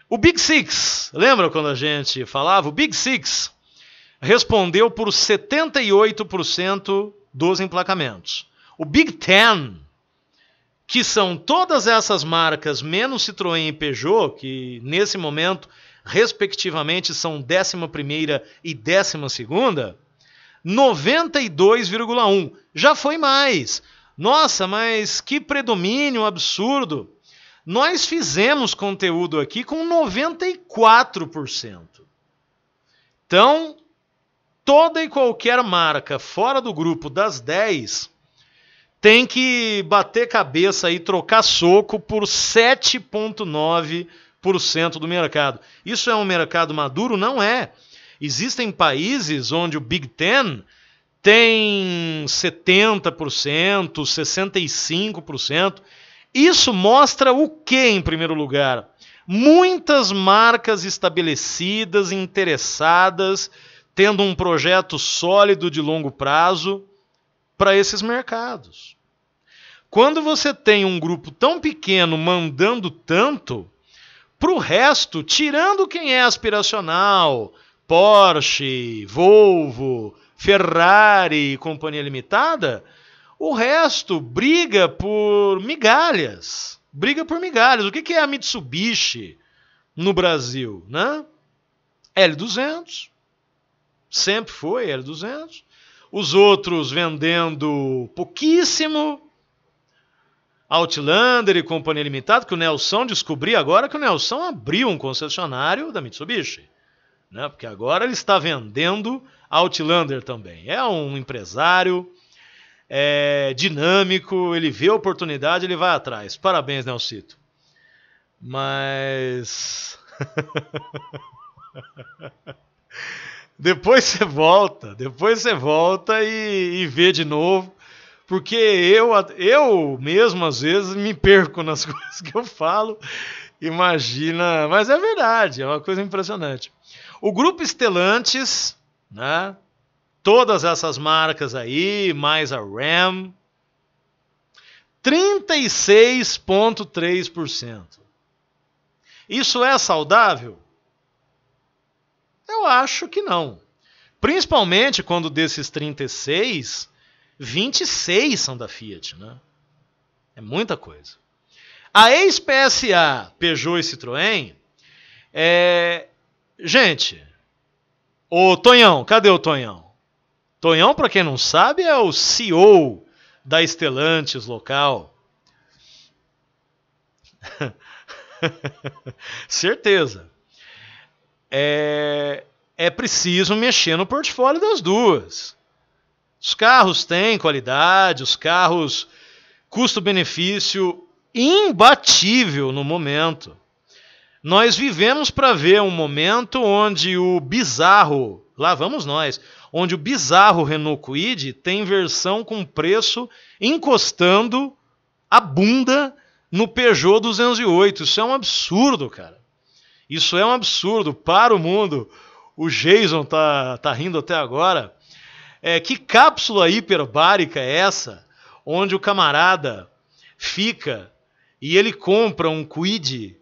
O Big Six, lembra quando a gente falava? O Big Six respondeu por 78% dos emplacamentos. O Big Ten, que são todas essas marcas menos Citroën e Peugeot, que nesse momento respectivamente, são 11 e 12 92,1. Já foi mais. Nossa, mas que predomínio absurdo. Nós fizemos conteúdo aqui com 94%. Então, toda e qualquer marca fora do grupo das 10 tem que bater cabeça e trocar soco por 7,9 do mercado. Isso é um mercado maduro? Não é. Existem países onde o Big Ten tem 70%, 65%. Isso mostra o que, em primeiro lugar? Muitas marcas estabelecidas, interessadas, tendo um projeto sólido de longo prazo para esses mercados. Quando você tem um grupo tão pequeno mandando tanto, para o resto, tirando quem é aspiracional, Porsche, Volvo, Ferrari e Companhia Limitada, o resto briga por migalhas. Briga por migalhas. O que é a Mitsubishi no Brasil? Né? L200. Sempre foi L200. Os outros vendendo pouquíssimo. Outlander e Companhia Limitada, que o Nelson descobriu agora que o Nelson abriu um concessionário da Mitsubishi. Né? Porque agora ele está vendendo Outlander também. É um empresário é, dinâmico, ele vê a oportunidade, ele vai atrás. Parabéns, Nelsito. Mas. <laughs> depois você volta, depois você volta e, e vê de novo porque eu, eu mesmo às vezes me perco nas <laughs> coisas que eu falo. Imagina, mas é verdade, é uma coisa impressionante. O grupo Estelantes, né? Todas essas marcas aí, mais a RAM, 36.3%. Isso é saudável? Eu acho que não. Principalmente quando desses 36, 26 são da Fiat, né? É muita coisa. A ex-PSA, Peugeot e Citroën, é... gente, o Tonhão, cadê o Tonhão? Tonhão, para quem não sabe, é o CEO da Estelantes local. <laughs> Certeza. É, é preciso mexer no portfólio das duas. Os carros têm qualidade, os carros custo-benefício imbatível no momento. Nós vivemos para ver um momento onde o bizarro, lá vamos nós, onde o bizarro Renault Kwid tem versão com preço encostando a bunda no Peugeot 208. Isso é um absurdo, cara. Isso é um absurdo para o mundo. O Jason tá, tá rindo até agora. É, que cápsula hiperbárica é essa? Onde o camarada fica e ele compra um quid.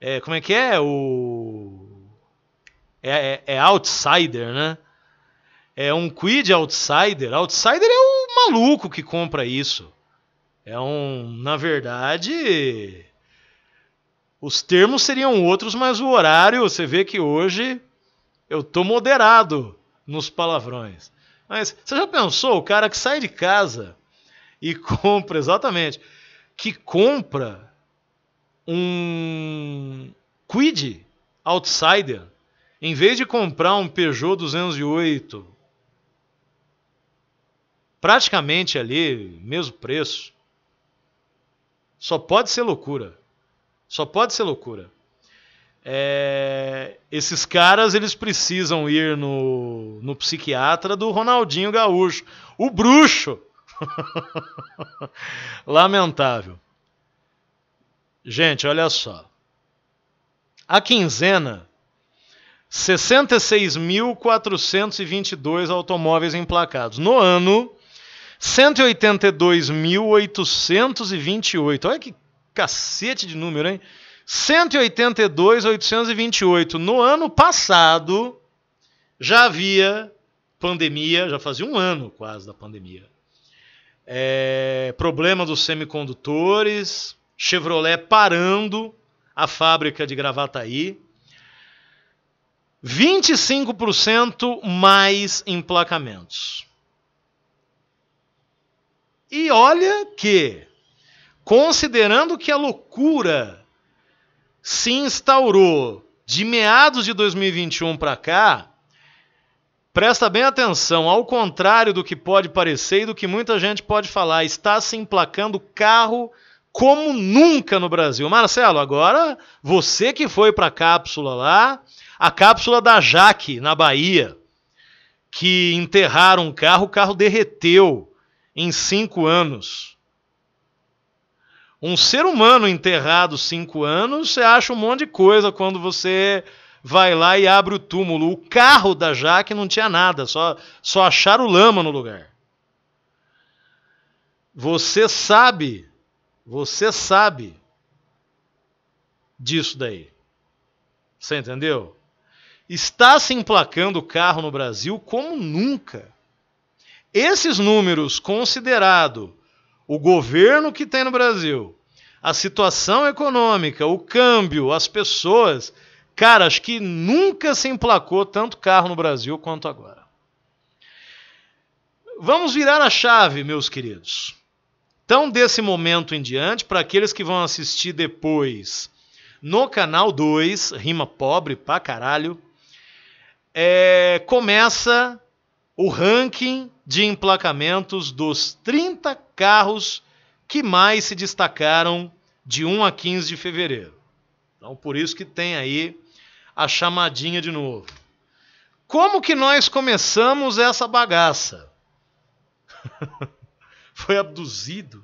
É, como é que é? O. É, é, é outsider, né? É um quid outsider. Outsider é o maluco que compra isso. É um. Na verdade. Os termos seriam outros, mas o horário, você vê que hoje eu tô moderado nos palavrões. Mas você já pensou o cara que sai de casa e <laughs> compra, exatamente, que compra um Quid Outsider, em vez de comprar um Peugeot 208, praticamente ali, mesmo preço, só pode ser loucura. Só pode ser loucura. É, esses caras eles precisam ir no, no psiquiatra do Ronaldinho Gaúcho, o bruxo. <laughs> Lamentável. Gente, olha só. A quinzena, 66.422 automóveis emplacados. No ano, 182.828. Olha que cacete de número, hein? 182,828. No ano passado, já havia pandemia, já fazia um ano quase da pandemia. É, problema dos semicondutores, Chevrolet parando a fábrica de Gravataí. 25% mais emplacamentos. E olha que, considerando que a loucura se instaurou de meados de 2021 para cá, presta bem atenção, ao contrário do que pode parecer e do que muita gente pode falar, está se emplacando carro como nunca no Brasil. Marcelo, agora você que foi para a cápsula lá, a cápsula da Jaque, na Bahia, que enterraram um carro, o carro derreteu em cinco anos. Um ser humano enterrado cinco anos, você acha um monte de coisa quando você vai lá e abre o túmulo. O carro da Jaque não tinha nada, só, só acharam lama no lugar. Você sabe, você sabe disso daí. Você entendeu? Está se emplacando o carro no Brasil como nunca. Esses números considerado o governo que tem no Brasil, a situação econômica, o câmbio, as pessoas. Cara, acho que nunca se emplacou tanto carro no Brasil quanto agora. Vamos virar a chave, meus queridos. Então, desse momento em diante, para aqueles que vão assistir depois no canal 2, rima pobre pra caralho, é, começa o ranking de emplacamentos dos 30 carros que mais se destacaram de 1 a 15 de fevereiro. Então, por isso que tem aí a chamadinha de novo. Como que nós começamos essa bagaça? <laughs> foi abduzido.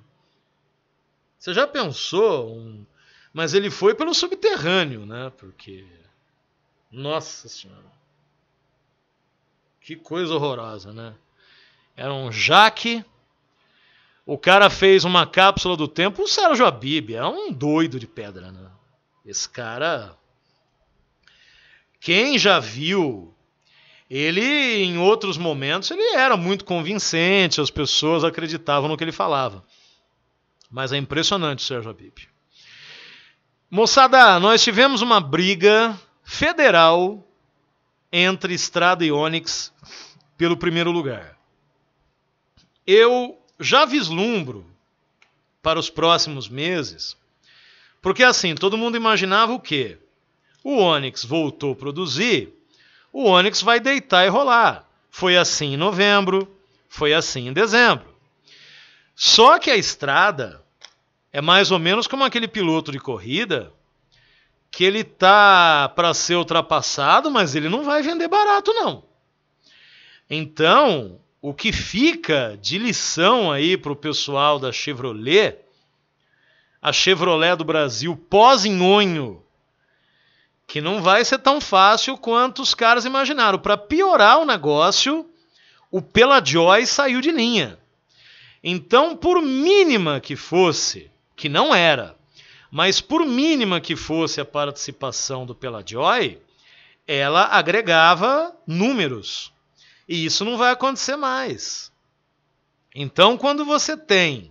Você já pensou? Um... Mas ele foi pelo subterrâneo, né? Porque. Nossa Senhora. Que coisa horrorosa, né? Era um Jaque. O cara fez uma cápsula do tempo. O Sérgio Abib é um doido de pedra, né? Esse cara. Quem já viu ele em outros momentos ele era muito convincente, as pessoas acreditavam no que ele falava. Mas é impressionante o Sérgio Abib. Moçada, nós tivemos uma briga federal entre Estrada e Onix pelo primeiro lugar eu já vislumbro para os próximos meses, porque assim, todo mundo imaginava o quê? O Onyx voltou a produzir, o Onyx vai deitar e rolar. Foi assim em novembro, foi assim em dezembro. Só que a estrada é mais ou menos como aquele piloto de corrida que ele tá para ser ultrapassado, mas ele não vai vender barato não. Então, o que fica de lição aí para o pessoal da Chevrolet, a Chevrolet do Brasil pós-inhonho, que não vai ser tão fácil quanto os caras imaginaram. Para piorar o negócio, o Joy saiu de linha. Então, por mínima que fosse, que não era, mas por mínima que fosse a participação do Joy, ela agregava números e isso não vai acontecer mais. Então, quando você tem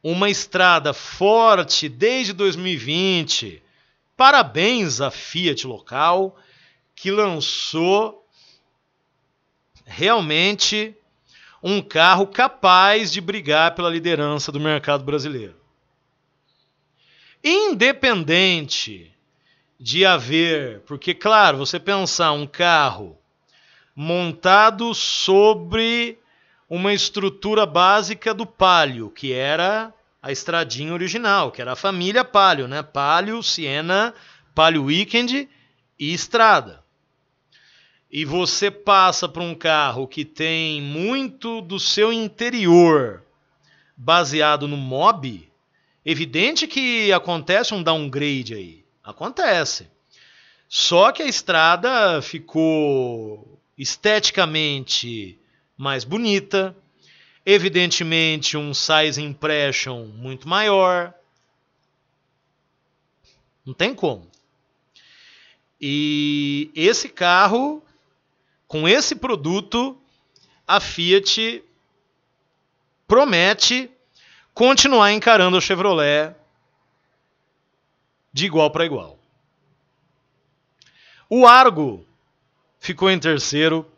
uma estrada forte desde 2020, parabéns à Fiat local que lançou realmente um carro capaz de brigar pela liderança do mercado brasileiro. Independente de haver, porque, claro, você pensar um carro montado sobre uma estrutura básica do Palio, que era a estradinha original, que era a família Palio, né? Palio, Siena, Palio Weekend e Estrada. E você passa para um carro que tem muito do seu interior baseado no mob, evidente que acontece um downgrade aí. Acontece. Só que a estrada ficou esteticamente mais bonita, evidentemente um size impression muito maior. Não tem como. E esse carro, com esse produto, a Fiat promete continuar encarando a Chevrolet de igual para igual. O Argo ficou em terceiro.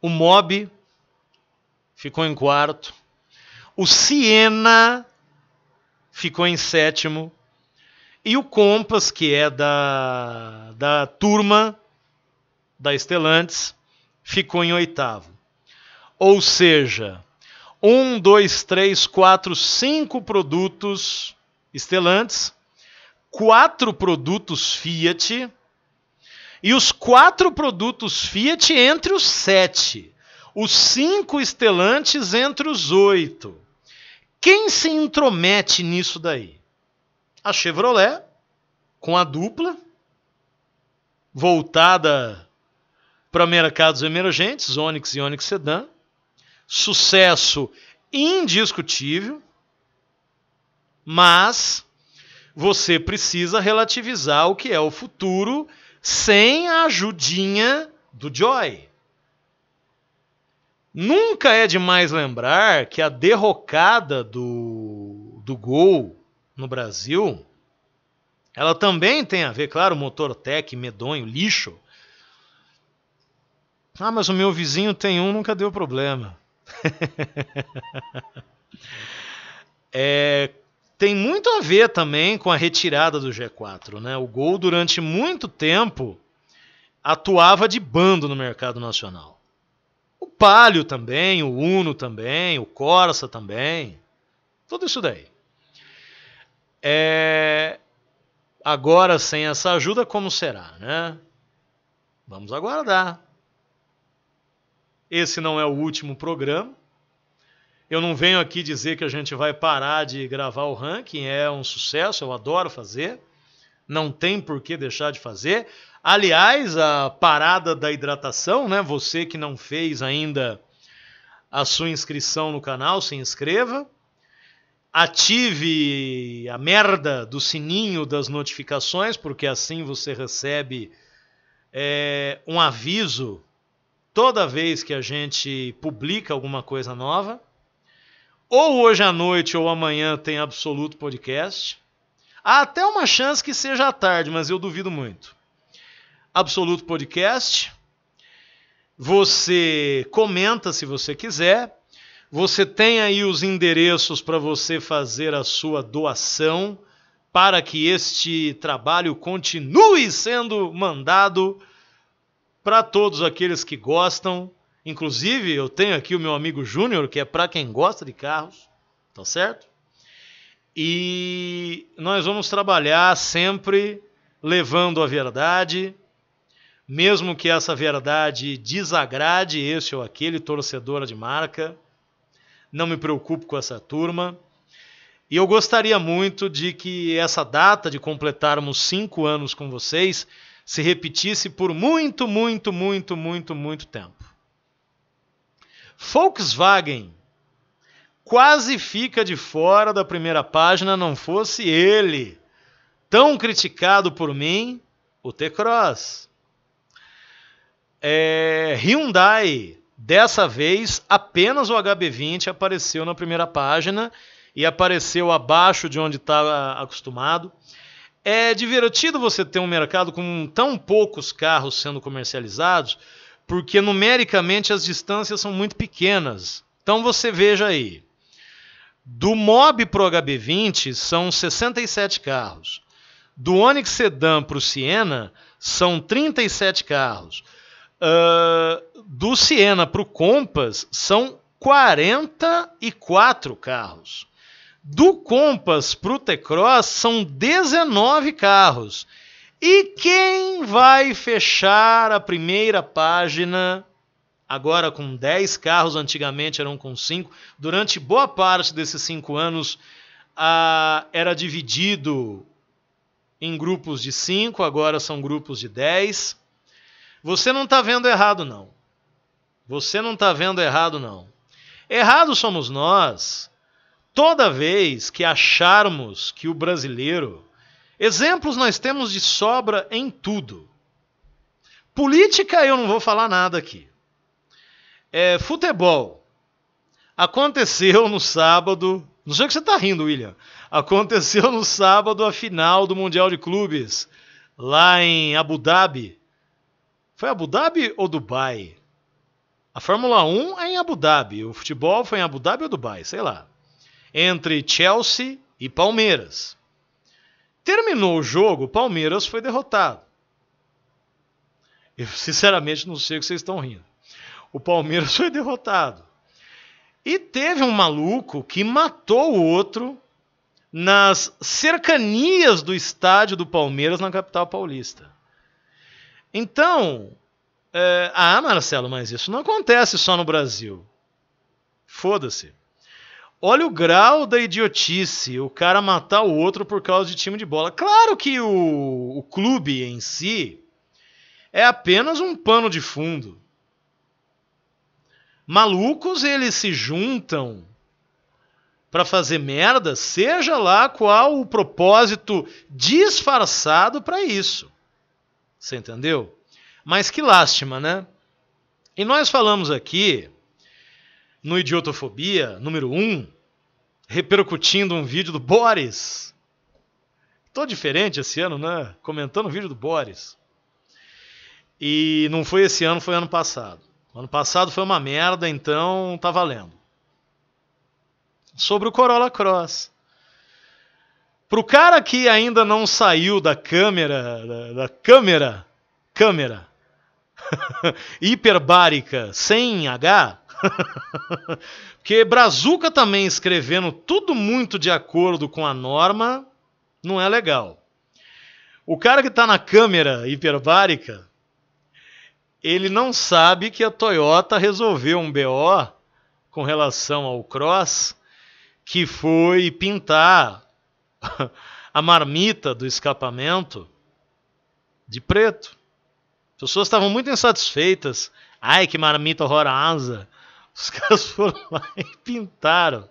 O Mob ficou em quarto. O Siena ficou em sétimo. E o Compass, que é da, da turma da Estelantes, ficou em oitavo. Ou seja, um, dois, três, quatro, cinco produtos Estelantes, quatro produtos Fiat e os quatro produtos Fiat entre os sete, os cinco estelantes entre os oito. Quem se intromete nisso daí? A Chevrolet, com a dupla, voltada para mercados emergentes, Onix e Onix Sedan. Sucesso indiscutível, mas você precisa relativizar o que é o futuro sem a ajudinha do Joy. Nunca é demais lembrar que a derrocada do, do gol no Brasil, ela também tem a ver, claro, motor tech, medonho, lixo. Ah, mas o meu vizinho tem um, nunca deu problema. <laughs> é, tem muito a ver também com a retirada do G4. Né? O Gol, durante muito tempo, atuava de bando no mercado nacional. O Palio também, o Uno também, o Corsa também. Tudo isso daí. É... Agora, sem essa ajuda, como será, né? Vamos aguardar. Esse não é o último programa. Eu não venho aqui dizer que a gente vai parar de gravar o ranking, é um sucesso, eu adoro fazer, não tem por que deixar de fazer. Aliás, a parada da hidratação, né? Você que não fez ainda a sua inscrição no canal, se inscreva. Ative a merda do sininho das notificações, porque assim você recebe é, um aviso toda vez que a gente publica alguma coisa nova ou hoje à noite ou amanhã tem absoluto podcast. Há até uma chance que seja à tarde, mas eu duvido muito. Absoluto podcast. Você comenta se você quiser. Você tem aí os endereços para você fazer a sua doação para que este trabalho continue sendo mandado para todos aqueles que gostam Inclusive, eu tenho aqui o meu amigo Júnior, que é para quem gosta de carros, tá certo? E nós vamos trabalhar sempre levando a verdade, mesmo que essa verdade desagrade esse ou aquele torcedor de marca. Não me preocupo com essa turma. E eu gostaria muito de que essa data de completarmos cinco anos com vocês se repetisse por muito, muito, muito, muito, muito tempo. Volkswagen quase fica de fora da primeira página, não fosse ele, tão criticado por mim, o T-Cross. É, Hyundai, dessa vez apenas o HB20 apareceu na primeira página e apareceu abaixo de onde estava acostumado. É divertido você ter um mercado com tão poucos carros sendo comercializados porque numericamente as distâncias são muito pequenas. Então você veja aí. Do Mob para o HB20 são 67 carros. Do Onix Sedan para o Siena são 37 carros. Uh, do Siena para o Compass são 44 carros. Do Compass para o T-Cross são 19 carros. E quem vai fechar a primeira página, agora com 10 carros, antigamente eram com 5, durante boa parte desses 5 anos a, era dividido em grupos de 5, agora são grupos de 10. Você não está vendo errado, não. Você não está vendo errado, não. Errado somos nós toda vez que acharmos que o brasileiro Exemplos nós temos de sobra em tudo. Política eu não vou falar nada aqui. É, futebol. Aconteceu no sábado. Não sei o que você está rindo, William. Aconteceu no sábado a final do Mundial de Clubes, lá em Abu Dhabi. Foi Abu Dhabi ou Dubai? A Fórmula 1 é em Abu Dhabi. O futebol foi em Abu Dhabi ou Dubai, sei lá. Entre Chelsea e Palmeiras. Terminou o jogo, o Palmeiras foi derrotado. Eu sinceramente não sei o que vocês estão rindo. O Palmeiras <laughs> foi derrotado. E teve um maluco que matou o outro nas cercanias do estádio do Palmeiras, na capital paulista. Então, é... ah, Marcelo, mas isso não acontece só no Brasil. Foda-se. Olha o grau da idiotice, o cara matar o outro por causa de time de bola. Claro que o, o clube em si é apenas um pano de fundo. Malucos eles se juntam para fazer merda, seja lá qual o propósito disfarçado para isso. Você entendeu? Mas que lástima, né? E nós falamos aqui no Idiotofobia número 1, um, repercutindo um vídeo do Boris. Tô diferente esse ano, né? Comentando o vídeo do Boris. E não foi esse ano, foi ano passado. Ano passado foi uma merda, então tá valendo. Sobre o Corolla Cross. Pro cara que ainda não saiu da câmera, da, da câmera, câmera <laughs> hiperbárica sem H, <laughs> Porque Brazuca também escrevendo tudo muito de acordo com a norma não é legal. O cara que está na câmera hiperbárica, ele não sabe que a Toyota resolveu um BO com relação ao Cross, que foi pintar <laughs> a marmita do escapamento de preto. As pessoas estavam muito insatisfeitas. Ai, que marmita horrorosa! Os <laughs> caras foram lá e pintaram.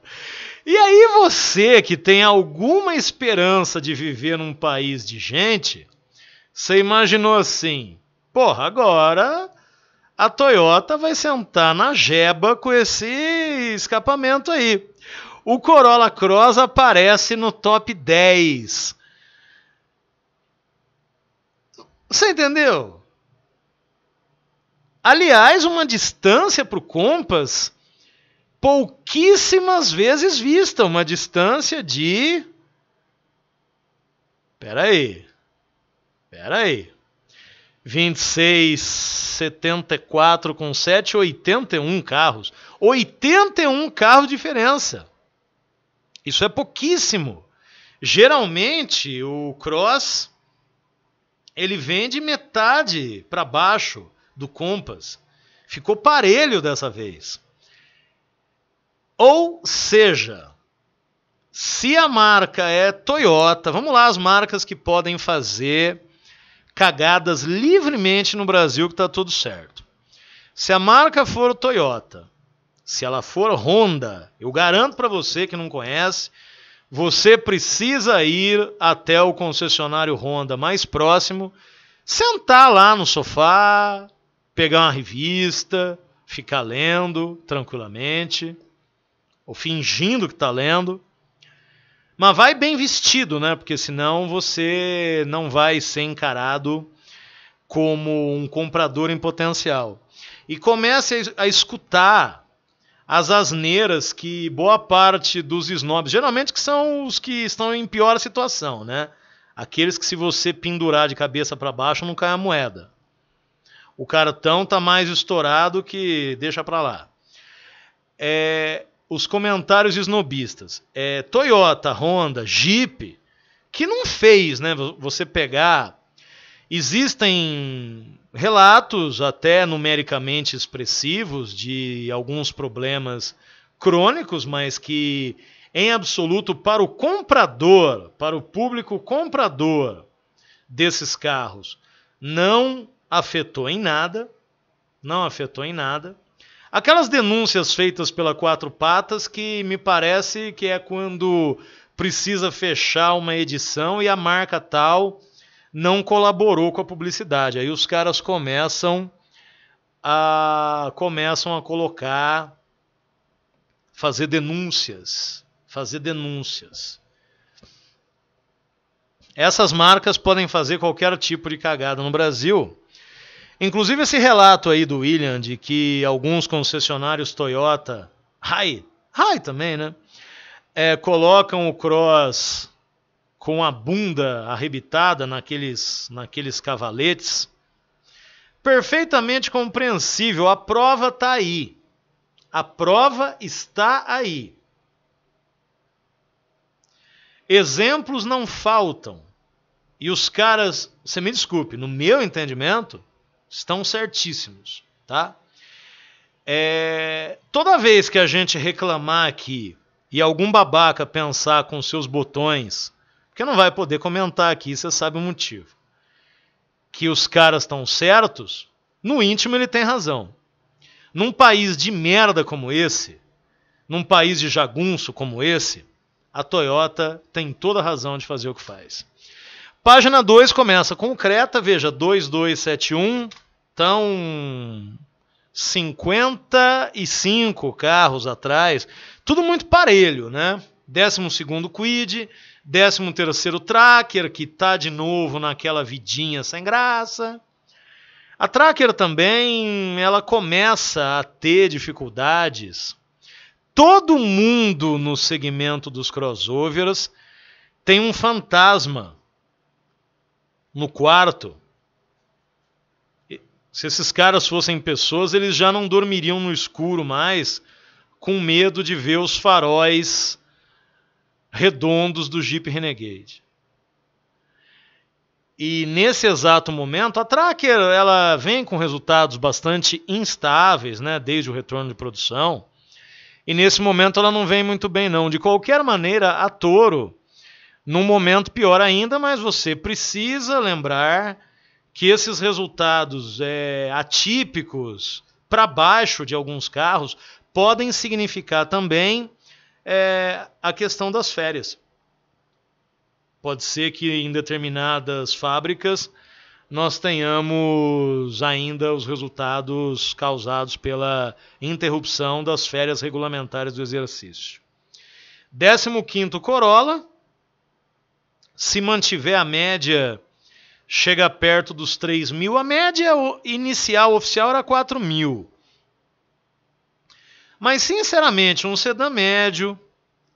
E aí você que tem alguma esperança de viver num país de gente, você imaginou assim: porra, agora a Toyota vai sentar na jeba com esse escapamento aí. O Corolla Cross aparece no top 10. Você entendeu? Aliás, uma distância para o Compass pouquíssimas vezes vista, uma distância de. Pera aí. Pera aí. 26, 74 com 7, 81 carros. 81 carros de diferença. Isso é pouquíssimo. Geralmente o Cross ele vende metade para baixo do Compass. Ficou parelho dessa vez. Ou seja, se a marca é Toyota, vamos lá, as marcas que podem fazer cagadas livremente no Brasil que está tudo certo. Se a marca for Toyota, se ela for Honda, eu garanto para você que não conhece, você precisa ir até o concessionário Honda mais próximo, sentar lá no sofá, pegar uma revista, ficar lendo tranquilamente, ou fingindo que está lendo. Mas vai bem vestido, né? Porque senão você não vai ser encarado como um comprador em potencial. E comece a escutar as asneiras que boa parte dos snobs, geralmente que são os que estão em pior situação, né? Aqueles que se você pendurar de cabeça para baixo não cai a moeda o cartão tá mais estourado que deixa para lá. É, os comentários esnobistas. É, Toyota, Honda, Jeep, que não fez, né? Você pegar. Existem relatos, até numericamente expressivos, de alguns problemas crônicos, mas que, em absoluto, para o comprador, para o público comprador desses carros, não afetou em nada, não afetou em nada. Aquelas denúncias feitas pela Quatro Patas que me parece que é quando precisa fechar uma edição e a marca tal não colaborou com a publicidade. Aí os caras começam a começam a colocar fazer denúncias, fazer denúncias. Essas marcas podem fazer qualquer tipo de cagada no Brasil. Inclusive esse relato aí do William de que alguns concessionários Toyota, Rai, Rai também, né? É, colocam o Cross com a bunda arrebitada naqueles, naqueles cavaletes. Perfeitamente compreensível, a prova está aí. A prova está aí. Exemplos não faltam. E os caras, você me desculpe, no meu entendimento, Estão certíssimos, tá? É, toda vez que a gente reclamar aqui e algum babaca pensar com seus botões, que não vai poder comentar aqui, você sabe o motivo, que os caras estão certos, no íntimo ele tem razão. Num país de merda como esse, num país de jagunço como esse, a Toyota tem toda a razão de fazer o que faz. Página 2 começa com o Creta, veja, 2271 então, 55 carros atrás, tudo muito parelho, né? 12º Quid, 13º Tracker, que tá de novo naquela vidinha sem graça. A Tracker também, ela começa a ter dificuldades. Todo mundo no segmento dos crossovers tem um fantasma no quarto se esses caras fossem pessoas, eles já não dormiriam no escuro mais, com medo de ver os faróis redondos do Jeep Renegade. E nesse exato momento, a Tracker ela vem com resultados bastante instáveis, né, desde o retorno de produção. E nesse momento ela não vem muito bem não. De qualquer maneira, a Toro, num momento pior ainda, mas você precisa lembrar que esses resultados é, atípicos para baixo de alguns carros podem significar também é, a questão das férias. Pode ser que em determinadas fábricas nós tenhamos ainda os resultados causados pela interrupção das férias regulamentares do exercício. 15 Corolla, se mantiver a média chega perto dos 3 mil. A média inicial oficial era 4 mil. Mas, sinceramente, um sedã médio,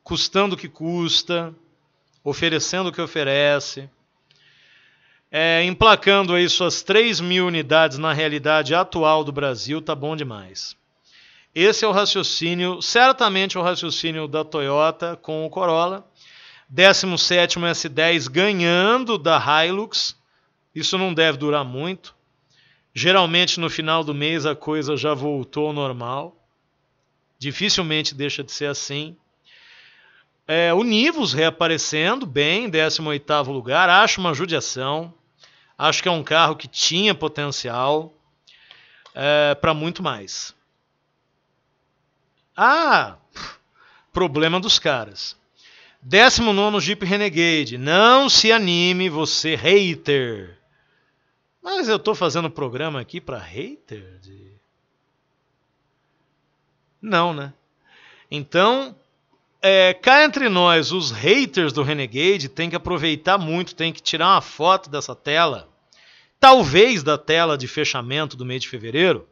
custando o que custa, oferecendo o que oferece, é, emplacando aí suas 3 mil unidades na realidade atual do Brasil, tá bom demais. Esse é o raciocínio, certamente o raciocínio da Toyota com o Corolla. 17 S10 ganhando da Hilux, isso não deve durar muito. Geralmente no final do mês a coisa já voltou ao normal. Dificilmente deixa de ser assim. É, o Nivus reaparecendo bem, 18 lugar, acho uma judiação. Acho que é um carro que tinha potencial é, para muito mais. Ah, problema dos caras. 19 Jeep Renegade. Não se anime, você hater. Mas eu tô fazendo programa aqui para hater de... Não, né? Então, é, cá entre nós, os haters do Renegade tem que aproveitar muito, tem que tirar uma foto dessa tela, talvez da tela de fechamento do mês de fevereiro,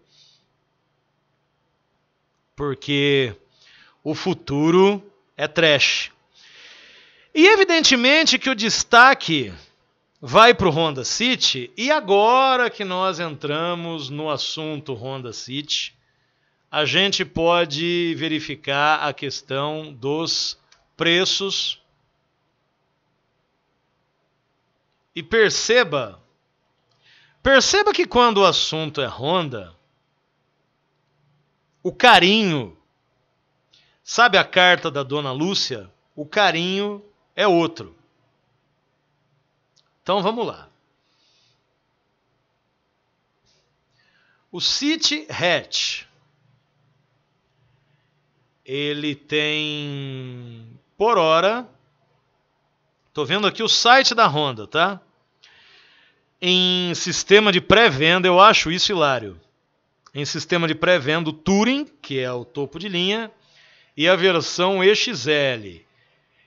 porque o futuro é trash. E evidentemente que o destaque vai para o Honda City. E agora que nós entramos no assunto Honda City, a gente pode verificar a questão dos preços. E perceba, perceba que quando o assunto é Honda, o carinho, sabe a carta da Dona Lúcia? O carinho é outro. Então vamos lá. O City Hatch ele tem por hora Tô vendo aqui o site da Honda, tá? Em sistema de pré-venda, eu acho isso hilário. Em sistema de pré-venda, o Touring, que é o topo de linha, e a versão XL,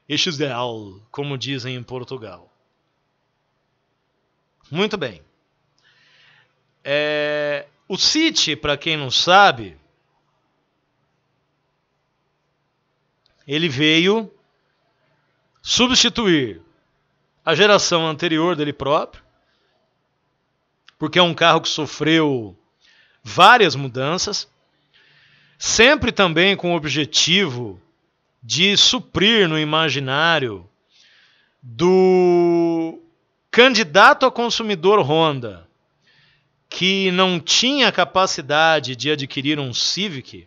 EXL, como dizem em Portugal. Muito bem. É, o City, para quem não sabe, ele veio substituir a geração anterior dele próprio, porque é um carro que sofreu várias mudanças, sempre também com o objetivo de suprir no imaginário do candidato a consumidor Honda que não tinha capacidade de adquirir um Civic.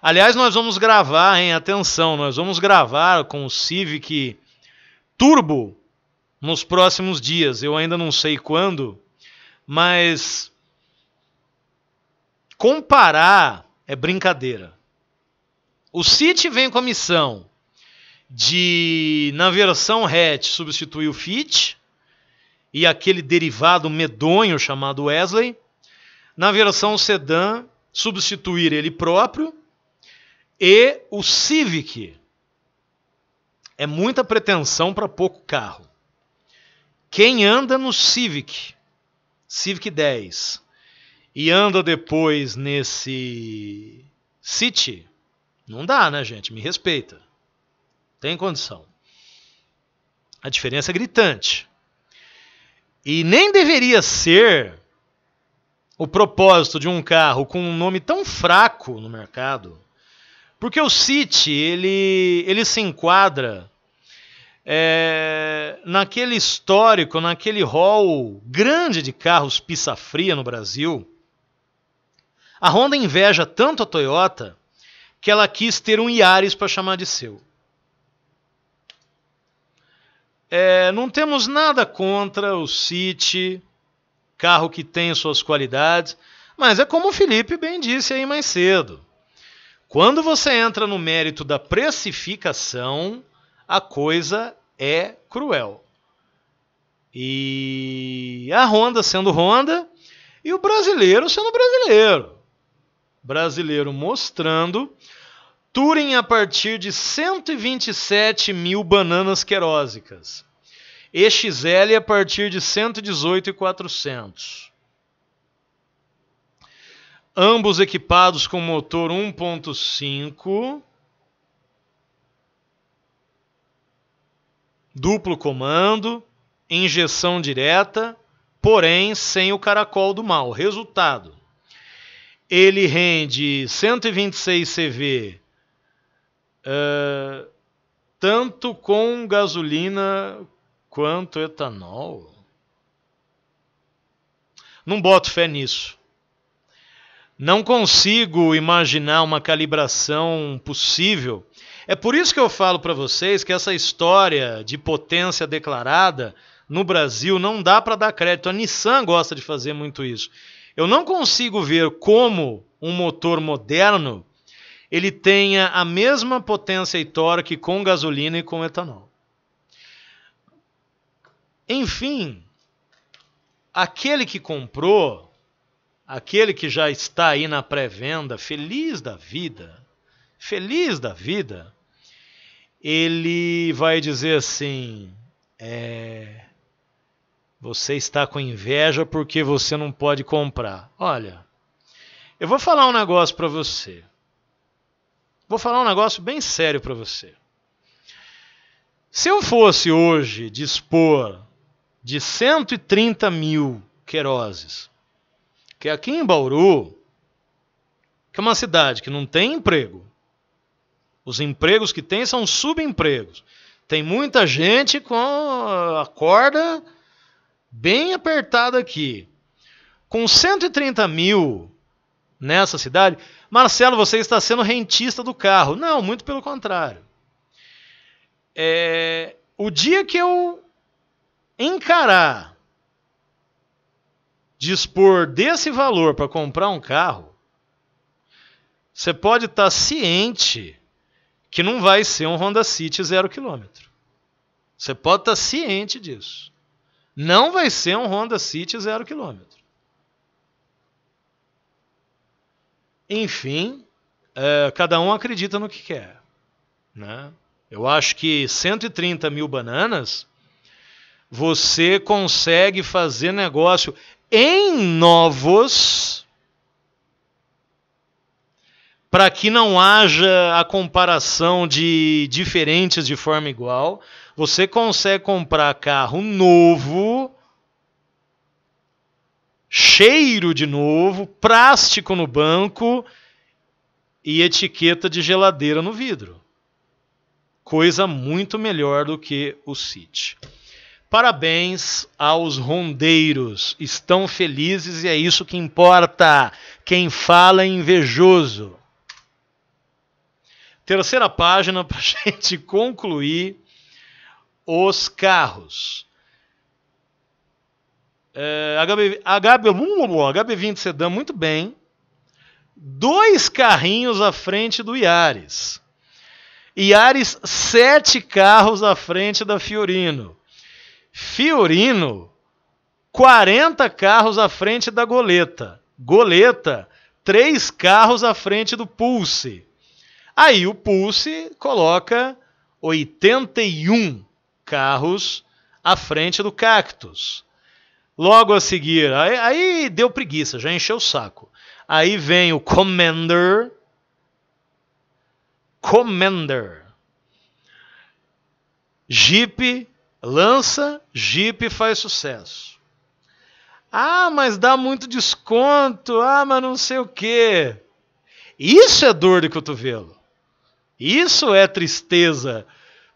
Aliás, nós vamos gravar, hein? Atenção, nós vamos gravar com o Civic Turbo nos próximos dias. Eu ainda não sei quando, mas comparar é brincadeira. O City vem com a missão de, na versão hatch, substituir o Fit e aquele derivado medonho chamado Wesley. Na versão sedã, substituir ele próprio e o Civic. É muita pretensão para pouco carro. Quem anda no Civic, Civic 10, e anda depois nesse City, não dá, né, gente? Me respeita. Tem condição. A diferença é gritante. E nem deveria ser o propósito de um carro com um nome tão fraco no mercado, porque o City ele, ele se enquadra é, naquele histórico, naquele hall grande de carros pizza-fria no Brasil. A Honda inveja tanto a Toyota que ela quis ter um Yaris para chamar de seu. É, não temos nada contra o City, carro que tem suas qualidades, mas é como o Felipe bem disse aí mais cedo. Quando você entra no mérito da precificação, a coisa é cruel. E a Honda sendo Honda e o brasileiro sendo brasileiro. Brasileiro mostrando Capturem a partir de 127 mil bananas querósicas. EXL a partir de 118,400. Ambos equipados com motor 1.5. Duplo comando, injeção direta, porém sem o caracol do mal. Resultado: ele rende 126 CV ah, tanto com gasolina quanto etanol? Não boto fé nisso. Não consigo imaginar uma calibração possível. É por isso que eu falo para vocês que essa história de potência declarada no Brasil não dá para dar crédito. A Nissan gosta de fazer muito isso. Eu não consigo ver como um motor moderno ele tenha a mesma potência e torque com gasolina e com etanol. Enfim, aquele que comprou, aquele que já está aí na pré-venda, feliz da vida, feliz da vida, ele vai dizer assim: é, você está com inveja porque você não pode comprar. Olha, eu vou falar um negócio para você. Vou falar um negócio bem sério para você. Se eu fosse hoje dispor de 130 mil queroses, que é aqui em Bauru, que é uma cidade que não tem emprego, os empregos que tem são subempregos. Tem muita gente com a corda bem apertada aqui. Com 130 mil nessa cidade, Marcelo, você está sendo rentista do carro. Não, muito pelo contrário. É, o dia que eu encarar dispor desse valor para comprar um carro, você pode estar ciente que não vai ser um Honda City zero quilômetro. Você pode estar ciente disso. Não vai ser um Honda City zero quilômetro. Enfim, é, cada um acredita no que quer. Né? Eu acho que 130 mil bananas você consegue fazer negócio em novos para que não haja a comparação de diferentes de forma igual. Você consegue comprar carro novo cheiro de novo, plástico no banco e etiqueta de geladeira no vidro. Coisa muito melhor do que o City. Parabéns aos rondeiros, estão felizes e é isso que importa. Quem fala é invejoso. Terceira página <laughs> para gente concluir os carros. É, HB, 20 Sedan muito bem. Dois carrinhos à frente do Iares. Iares, sete carros à frente da Fiorino. Fiorino, 40 carros à frente da Goleta. Goleta, três carros à frente do Pulse. Aí o Pulse coloca 81 carros à frente do Cactus. Logo a seguir, aí, aí deu preguiça, já encheu o saco. Aí vem o Commander. Commander. Jeep lança, Jeep faz sucesso. Ah, mas dá muito desconto. Ah, mas não sei o quê. Isso é dor de cotovelo. Isso é tristeza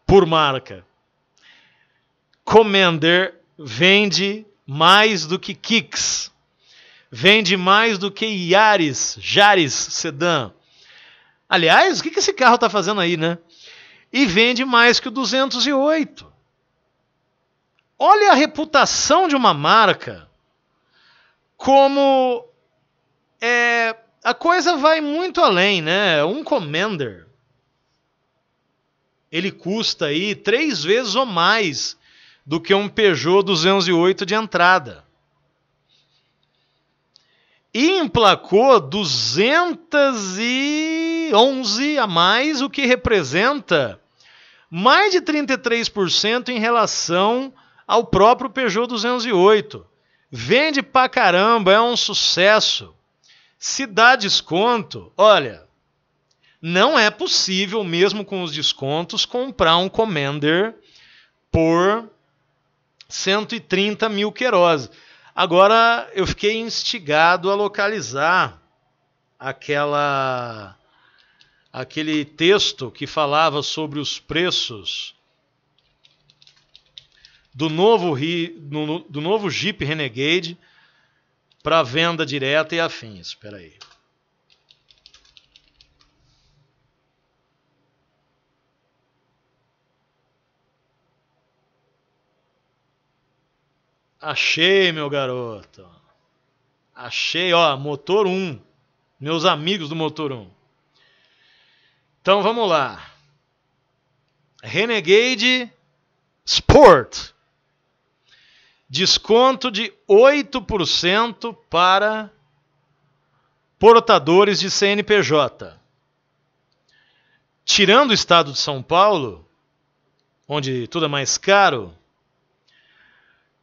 por marca. Commander vende mais do que Kicks, vende mais do que Yaris, Jaris Sedan. Aliás, o que esse carro está fazendo aí, né? E vende mais que o 208. Olha a reputação de uma marca, como é, a coisa vai muito além, né? Um Commander, ele custa aí três vezes ou mais do que um Peugeot 208 de entrada. E emplacou 211 a mais, o que representa mais de 33% em relação ao próprio Peugeot 208. Vende pra caramba, é um sucesso. Se dá desconto, olha, não é possível, mesmo com os descontos, comprar um Commander por 130 mil querose. Agora eu fiquei instigado a localizar aquela aquele texto que falava sobre os preços do novo, do novo Jeep Renegade para venda direta e afins. Espera aí. Achei, meu garoto. Achei, ó, motor 1. Meus amigos do motor 1. Então vamos lá. Renegade Sport. Desconto de 8% para portadores de CNPJ. Tirando o estado de São Paulo, onde tudo é mais caro,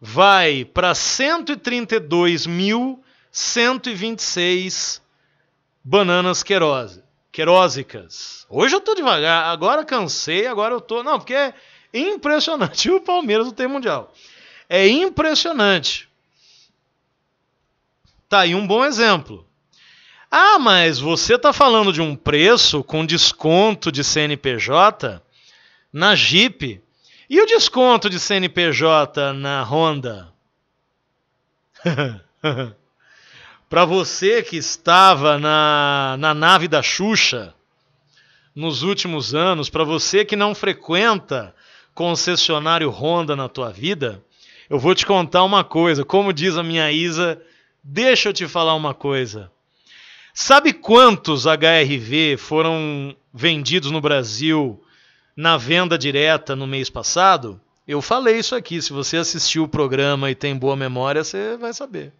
vai para 132.126 bananas querose, querosicas. Hoje eu tô devagar, agora cansei, agora eu tô. Não, porque é impressionante. E <laughs> o Palmeiras não tem mundial. É impressionante. Tá aí um bom exemplo. Ah, mas você tá falando de um preço com desconto de CNPJ na Jeep e o desconto de CNPJ na Honda? <laughs> Para você que estava na, na nave da Xuxa nos últimos anos, para você que não frequenta concessionário Honda na tua vida, eu vou te contar uma coisa. Como diz a minha Isa, deixa eu te falar uma coisa. Sabe quantos HRV foram vendidos no Brasil na venda direta no mês passado, eu falei isso aqui. Se você assistiu o programa e tem boa memória, você vai saber.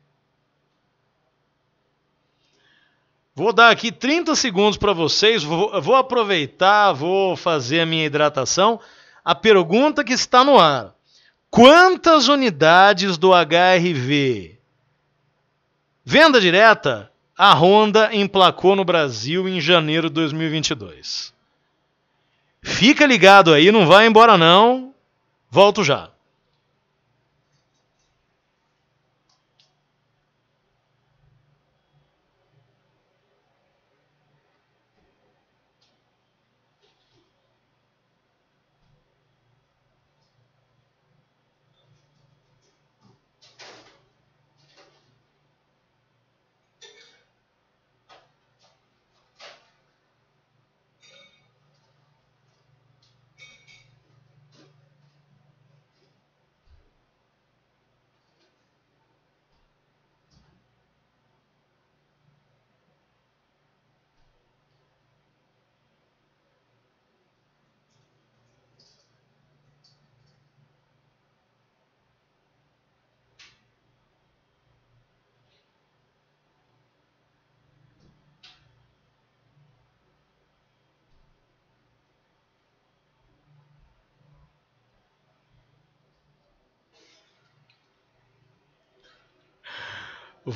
Vou dar aqui 30 segundos para vocês. Vou, vou, aproveitar, vou fazer a minha hidratação. A pergunta que está no ar: quantas unidades do HRV? Venda direta? A Honda emplacou no Brasil em janeiro de 2022. Fica ligado aí, não vai embora não. Volto já.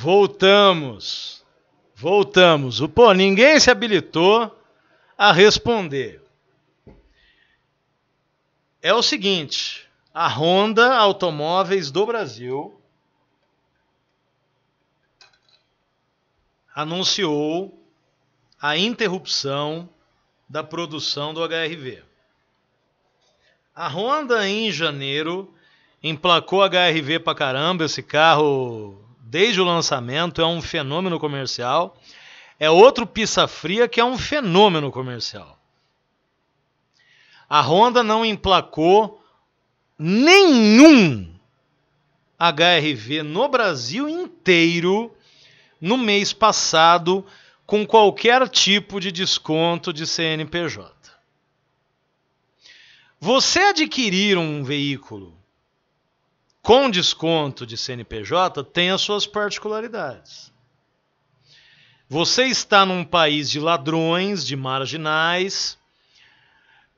Voltamos. Voltamos. Pô, ninguém se habilitou a responder. É o seguinte, a Honda Automóveis do Brasil anunciou a interrupção da produção do HRV. A Honda em janeiro emplacou HRV pra caramba, esse carro desde o lançamento, é um fenômeno comercial. É outro pizza fria que é um fenômeno comercial. A Honda não emplacou nenhum HRV no Brasil inteiro no mês passado com qualquer tipo de desconto de CNPJ. Você adquirir um veículo com desconto de CNPJ tem as suas particularidades. Você está num país de ladrões, de marginais.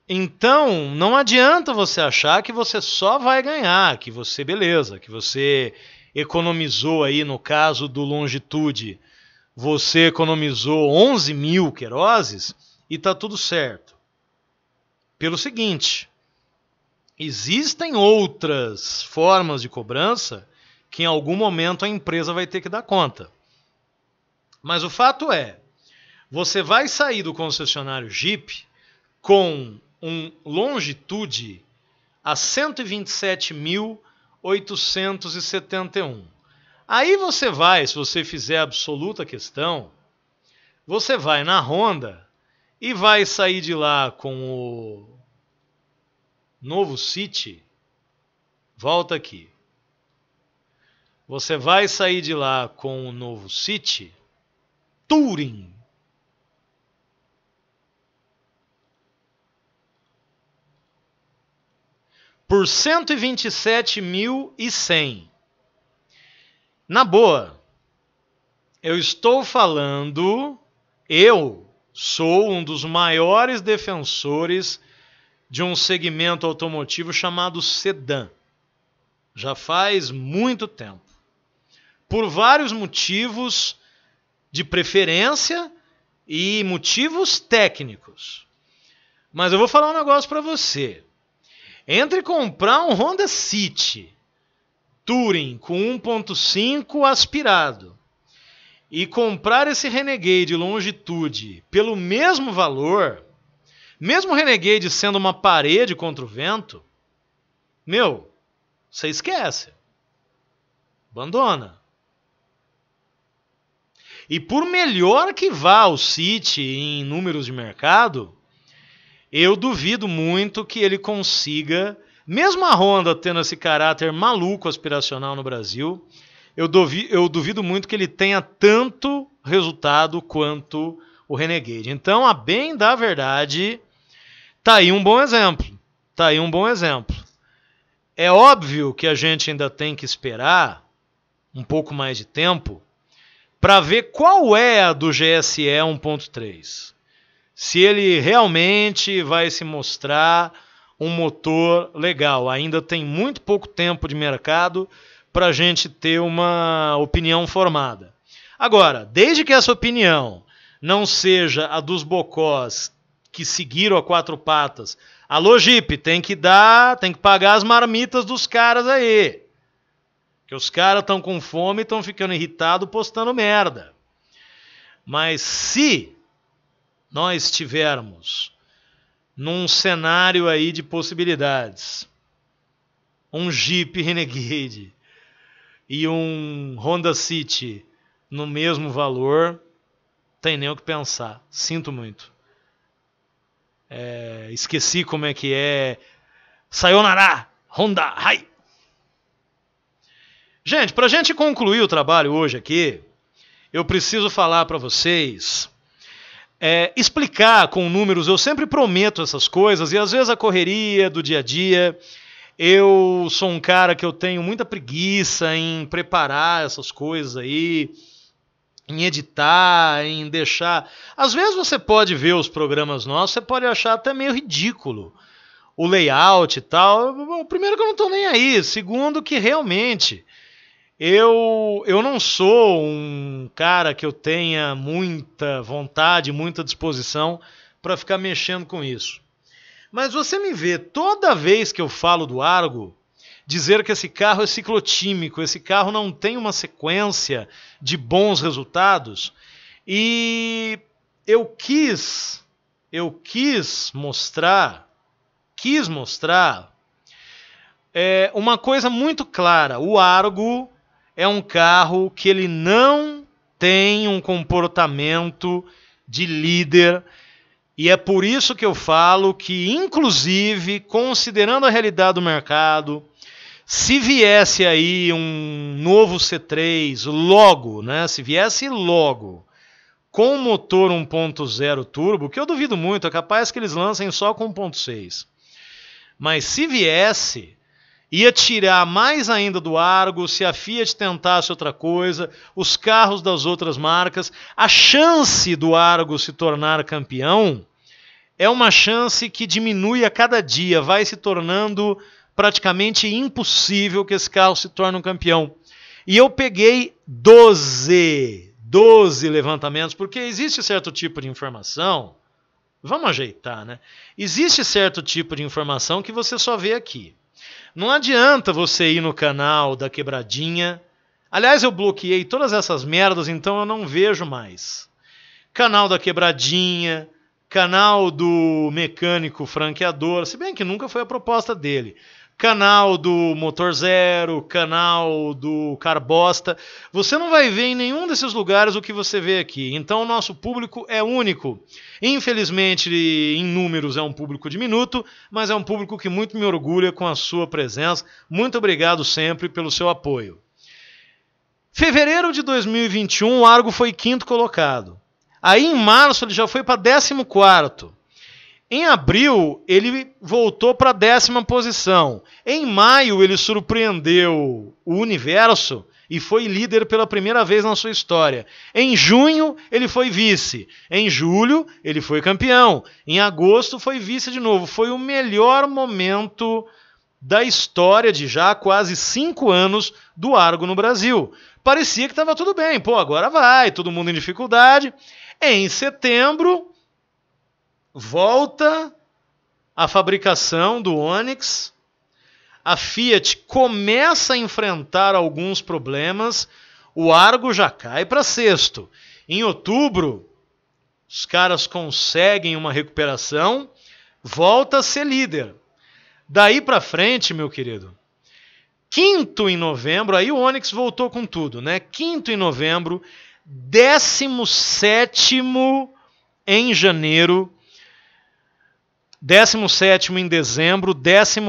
Então, não adianta você achar que você só vai ganhar, que você, beleza, que você economizou aí, no caso do Longitude, você economizou 11 mil queroses e está tudo certo. Pelo seguinte, Existem outras formas de cobrança que em algum momento a empresa vai ter que dar conta. Mas o fato é, você vai sair do concessionário Jeep com um longitude a 127.871. Aí você vai, se você fizer absoluta questão, você vai na Honda e vai sair de lá com o Novo City, volta aqui. Você vai sair de lá com o novo City? Turing! Por 127.100. Na boa, eu estou falando, eu sou um dos maiores defensores de um segmento automotivo chamado sedã. Já faz muito tempo. Por vários motivos de preferência e motivos técnicos. Mas eu vou falar um negócio para você. Entre comprar um Honda City Touring com 1.5 aspirado e comprar esse Renegade Longitude pelo mesmo valor, mesmo Renegade sendo uma parede contra o vento, meu, você esquece. Abandona. E por melhor que vá o City em números de mercado, eu duvido muito que ele consiga, mesmo a Honda tendo esse caráter maluco aspiracional no Brasil, eu duvido, eu duvido muito que ele tenha tanto resultado quanto o Renegade. Então, a bem da verdade, Tá aí um bom exemplo. Tá aí um bom exemplo. É óbvio que a gente ainda tem que esperar um pouco mais de tempo para ver qual é a do GSE 1.3. Se ele realmente vai se mostrar um motor legal. Ainda tem muito pouco tempo de mercado para a gente ter uma opinião formada. Agora, desde que essa opinião não seja a dos bocós que seguiram a quatro patas. Alô, Jipe, tem que dar, tem que pagar as marmitas dos caras aí. Que os caras estão com fome e estão ficando irritados postando merda. Mas se nós tivermos num cenário aí de possibilidades, um Jeep Renegade e um Honda City no mesmo valor, tem nem o que pensar. Sinto muito. É, esqueci como é que é. Sayonara, Honda, Hai. Gente, para a gente concluir o trabalho hoje aqui, eu preciso falar para vocês, é, explicar com números. Eu sempre prometo essas coisas e às vezes a correria do dia a dia. Eu sou um cara que eu tenho muita preguiça em preparar essas coisas aí em editar, em deixar. Às vezes você pode ver os programas nossos, você pode achar até meio ridículo o layout e tal. Primeiro que eu não estou nem aí, segundo que realmente eu eu não sou um cara que eu tenha muita vontade, muita disposição para ficar mexendo com isso. Mas você me vê toda vez que eu falo do Argo, dizer que esse carro é ciclotímico, esse carro não tem uma sequência de bons resultados. E eu quis, eu quis mostrar, quis mostrar é, uma coisa muito clara. O Argo é um carro que ele não tem um comportamento de líder. E é por isso que eu falo que, inclusive, considerando a realidade do mercado, se viesse aí um novo C3 logo, né? Se viesse logo com motor 1.0 turbo, que eu duvido muito, é capaz que eles lancem só com 1.6. Mas se viesse, ia tirar mais ainda do Argo, se a Fiat tentasse outra coisa, os carros das outras marcas, a chance do Argo se tornar campeão é uma chance que diminui a cada dia, vai se tornando praticamente impossível que esse carro se torne um campeão. E eu peguei 12, 12 levantamentos, porque existe certo tipo de informação. Vamos ajeitar, né? Existe certo tipo de informação que você só vê aqui. Não adianta você ir no canal da Quebradinha. Aliás, eu bloqueei todas essas merdas, então eu não vejo mais. Canal da Quebradinha, canal do mecânico franqueador, se bem que nunca foi a proposta dele canal do Motor Zero, canal do Carbosta. Você não vai ver em nenhum desses lugares o que você vê aqui. Então o nosso público é único. Infelizmente, em números é um público diminuto, mas é um público que muito me orgulha com a sua presença. Muito obrigado sempre pelo seu apoio. Fevereiro de 2021, o Argo foi quinto colocado. Aí em março ele já foi para 14 quarto. Em abril, ele voltou para a décima posição. Em maio, ele surpreendeu o universo e foi líder pela primeira vez na sua história. Em junho, ele foi vice. Em julho, ele foi campeão. Em agosto, foi vice de novo. Foi o melhor momento da história de já quase cinco anos do Argo no Brasil. Parecia que estava tudo bem. Pô, agora vai, todo mundo em dificuldade. Em setembro, volta a fabricação do Onix. A Fiat começa a enfrentar alguns problemas. O Argo já cai para sexto. Em outubro, os caras conseguem uma recuperação, volta a ser líder. Daí para frente, meu querido, quinto em novembro, aí o Onix voltou com tudo, né? Quinto em novembro, décimo sétimo em janeiro, 17 em dezembro, 14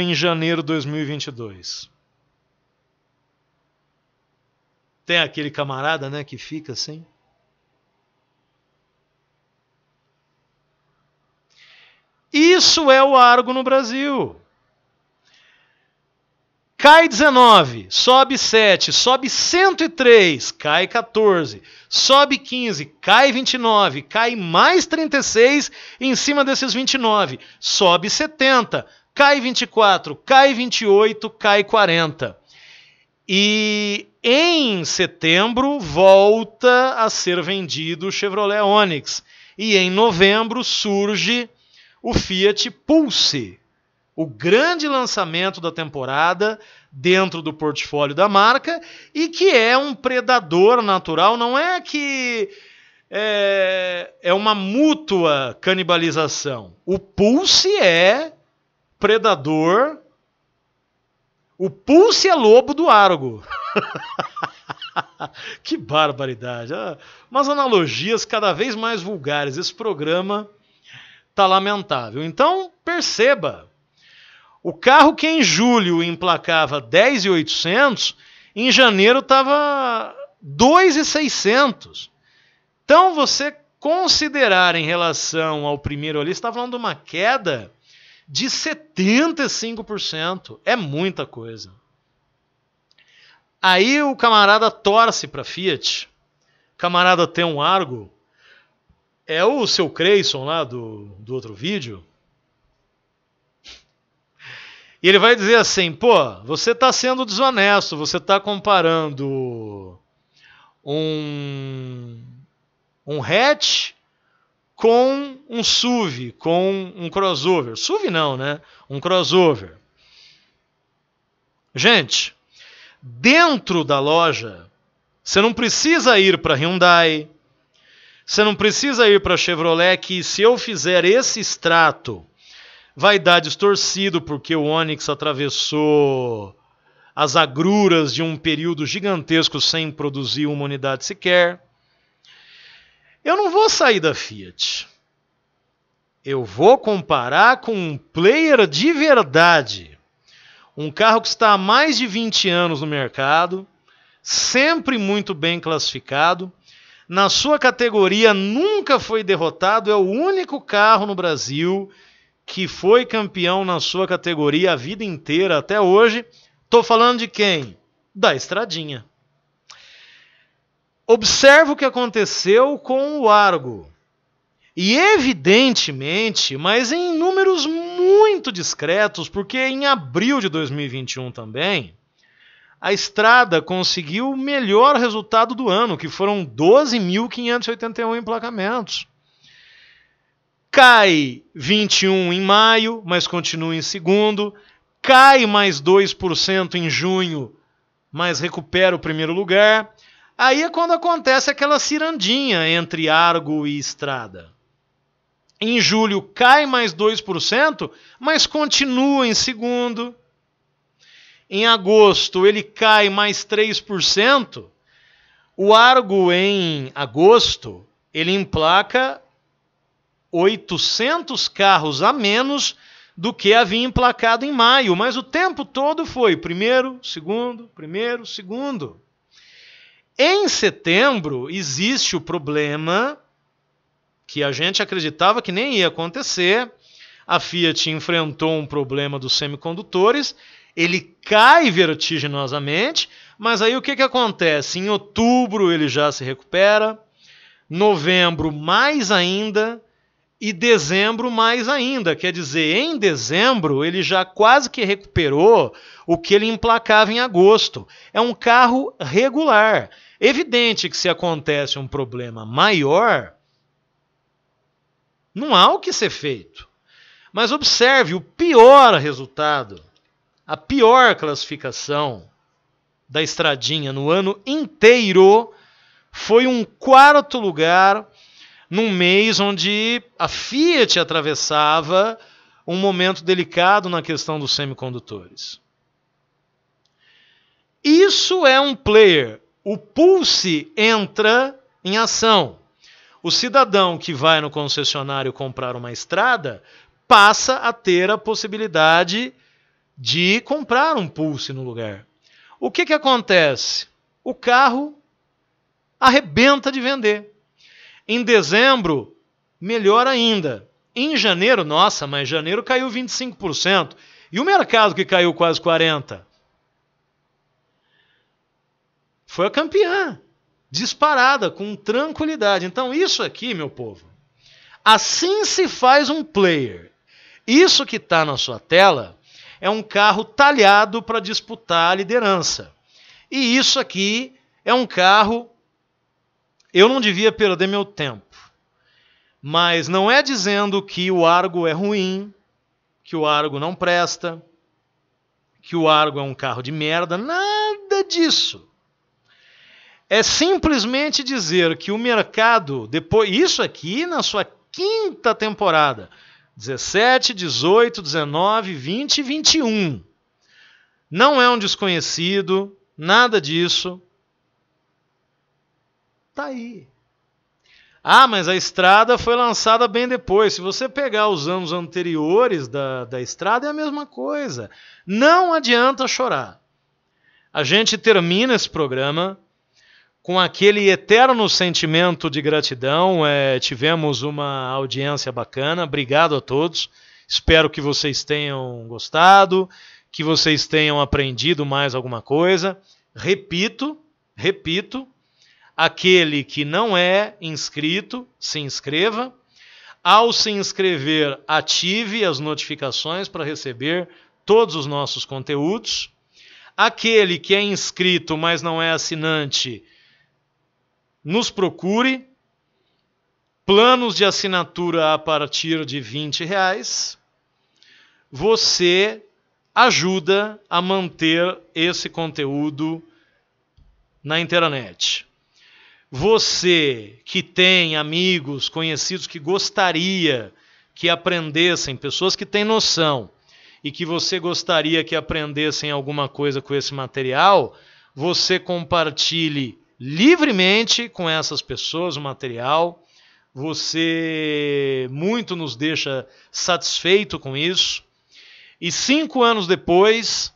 em janeiro de 2022. Tem aquele camarada, né, que fica assim. Isso é o argo no Brasil. Cai 19, sobe 7, sobe 103, cai 14, sobe 15, cai 29, cai mais 36 em cima desses 29, sobe 70, cai 24, cai 28, cai 40. E em setembro volta a ser vendido o Chevrolet Onix. E em novembro surge o Fiat Pulse, o grande lançamento da temporada dentro do portfólio da marca e que é um predador natural, não é que é, é uma mútua canibalização. O Pulse é predador, o Pulse é lobo do Argo. <laughs> que barbaridade! umas analogias cada vez mais vulgares. Esse programa tá lamentável. Então perceba o carro que em julho emplacava 10,800, em janeiro estava 2,600. Então você considerar em relação ao primeiro ali, você está falando de uma queda de 75%. É muita coisa. Aí o camarada torce para Fiat. camarada tem um Argo. É o seu Creyson lá do, do outro vídeo. E ele vai dizer assim: pô, você está sendo desonesto, você está comparando um, um hatch com um SUV, com um crossover. SUV não, né? Um crossover. Gente, dentro da loja, você não precisa ir para Hyundai, você não precisa ir para Chevrolet, que se eu fizer esse extrato dar distorcido porque o Onyx atravessou as agruras de um período gigantesco sem produzir uma unidade sequer. Eu não vou sair da Fiat. Eu vou comparar com um player de verdade. Um carro que está há mais de 20 anos no mercado, sempre muito bem classificado. Na sua categoria nunca foi derrotado, é o único carro no Brasil que foi campeão na sua categoria a vida inteira até hoje. Tô falando de quem? Da Estradinha. Observa o que aconteceu com o Argo. E evidentemente, mas em números muito discretos, porque em abril de 2021 também, a Estrada conseguiu o melhor resultado do ano, que foram 12.581 emplacamentos cai 21 em maio, mas continua em segundo, cai mais 2% em junho, mas recupera o primeiro lugar. Aí é quando acontece aquela cirandinha entre Argo e Estrada. Em julho cai mais 2%, mas continua em segundo. Em agosto ele cai mais 3%. O Argo em agosto, ele emplaca 800 carros a menos do que havia emplacado em maio, mas o tempo todo foi primeiro, segundo, primeiro, segundo. Em setembro existe o problema que a gente acreditava que nem ia acontecer. A Fiat enfrentou um problema dos semicondutores, ele cai vertiginosamente, mas aí o que, que acontece? Em outubro ele já se recupera, novembro mais ainda, e dezembro mais ainda. Quer dizer, em dezembro ele já quase que recuperou o que ele emplacava em agosto. É um carro regular. Evidente que se acontece um problema maior, não há o que ser feito. Mas observe o pior resultado, a pior classificação da estradinha no ano inteiro foi um quarto lugar num mês onde a Fiat atravessava um momento delicado na questão dos semicondutores. Isso é um player. O Pulse entra em ação. O cidadão que vai no concessionário comprar uma estrada passa a ter a possibilidade de comprar um Pulse no lugar. O que, que acontece? O carro arrebenta de vender. Em dezembro, melhor ainda. Em janeiro, nossa, mas janeiro caiu 25%. E o mercado que caiu quase 40%? Foi a campeã, disparada, com tranquilidade. Então, isso aqui, meu povo, assim se faz um player. Isso que está na sua tela é um carro talhado para disputar a liderança. E isso aqui é um carro eu não devia perder meu tempo. Mas não é dizendo que o Argo é ruim, que o Argo não presta, que o Argo é um carro de merda, nada disso. É simplesmente dizer que o mercado, depois isso aqui na sua quinta temporada, 17, 18, 19, 20 e 21. Não é um desconhecido, nada disso. Tá aí. Ah, mas a estrada foi lançada bem depois. Se você pegar os anos anteriores da, da estrada, é a mesma coisa. Não adianta chorar. A gente termina esse programa com aquele eterno sentimento de gratidão. É, tivemos uma audiência bacana. Obrigado a todos. Espero que vocês tenham gostado, que vocês tenham aprendido mais alguma coisa. Repito, repito, Aquele que não é inscrito, se inscreva. Ao se inscrever, ative as notificações para receber todos os nossos conteúdos. Aquele que é inscrito, mas não é assinante, nos procure. Planos de assinatura a partir de 20 reais. Você ajuda a manter esse conteúdo na internet. Você que tem amigos, conhecidos que gostaria que aprendessem, pessoas que têm noção e que você gostaria que aprendessem alguma coisa com esse material, você compartilhe livremente com essas pessoas o material. Você muito nos deixa satisfeito com isso. E cinco anos depois,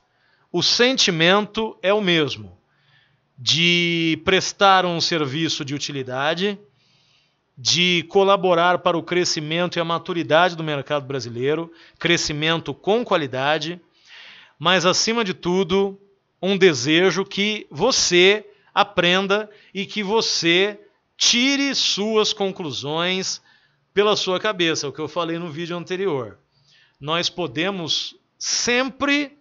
o sentimento é o mesmo de prestar um serviço de utilidade, de colaborar para o crescimento e a maturidade do mercado brasileiro, crescimento com qualidade, mas acima de tudo, um desejo que você aprenda e que você tire suas conclusões pela sua cabeça, o que eu falei no vídeo anterior. Nós podemos sempre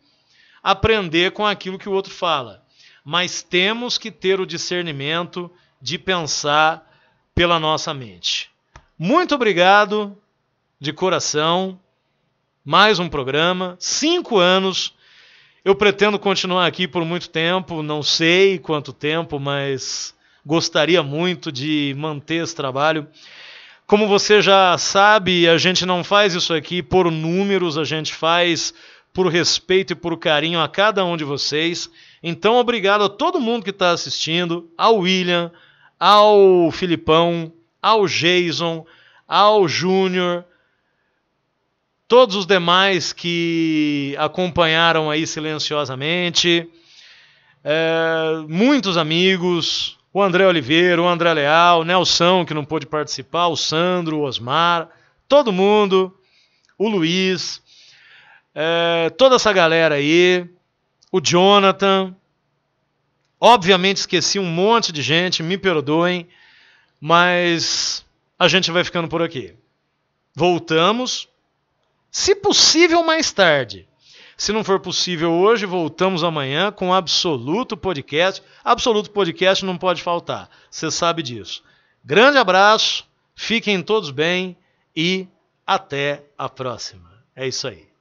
aprender com aquilo que o outro fala mas temos que ter o discernimento de pensar pela nossa mente. Muito obrigado de coração. Mais um programa, cinco anos. Eu pretendo continuar aqui por muito tempo, não sei quanto tempo, mas gostaria muito de manter esse trabalho. Como você já sabe, a gente não faz isso aqui por números, a gente faz por respeito e por carinho a cada um de vocês. Então, obrigado a todo mundo que está assistindo, ao William, ao Filipão, ao Jason, ao Júnior, todos os demais que acompanharam aí silenciosamente, é, muitos amigos, o André Oliveira, o André Leal, o Nelson, que não pôde participar, o Sandro, o Osmar, todo mundo, o Luiz, é, toda essa galera aí o Jonathan. Obviamente esqueci um monte de gente, me perdoem, mas a gente vai ficando por aqui. Voltamos, se possível, mais tarde. Se não for possível hoje, voltamos amanhã com Absoluto Podcast. Absoluto Podcast não pode faltar, você sabe disso. Grande abraço, fiquem todos bem e até a próxima. É isso aí.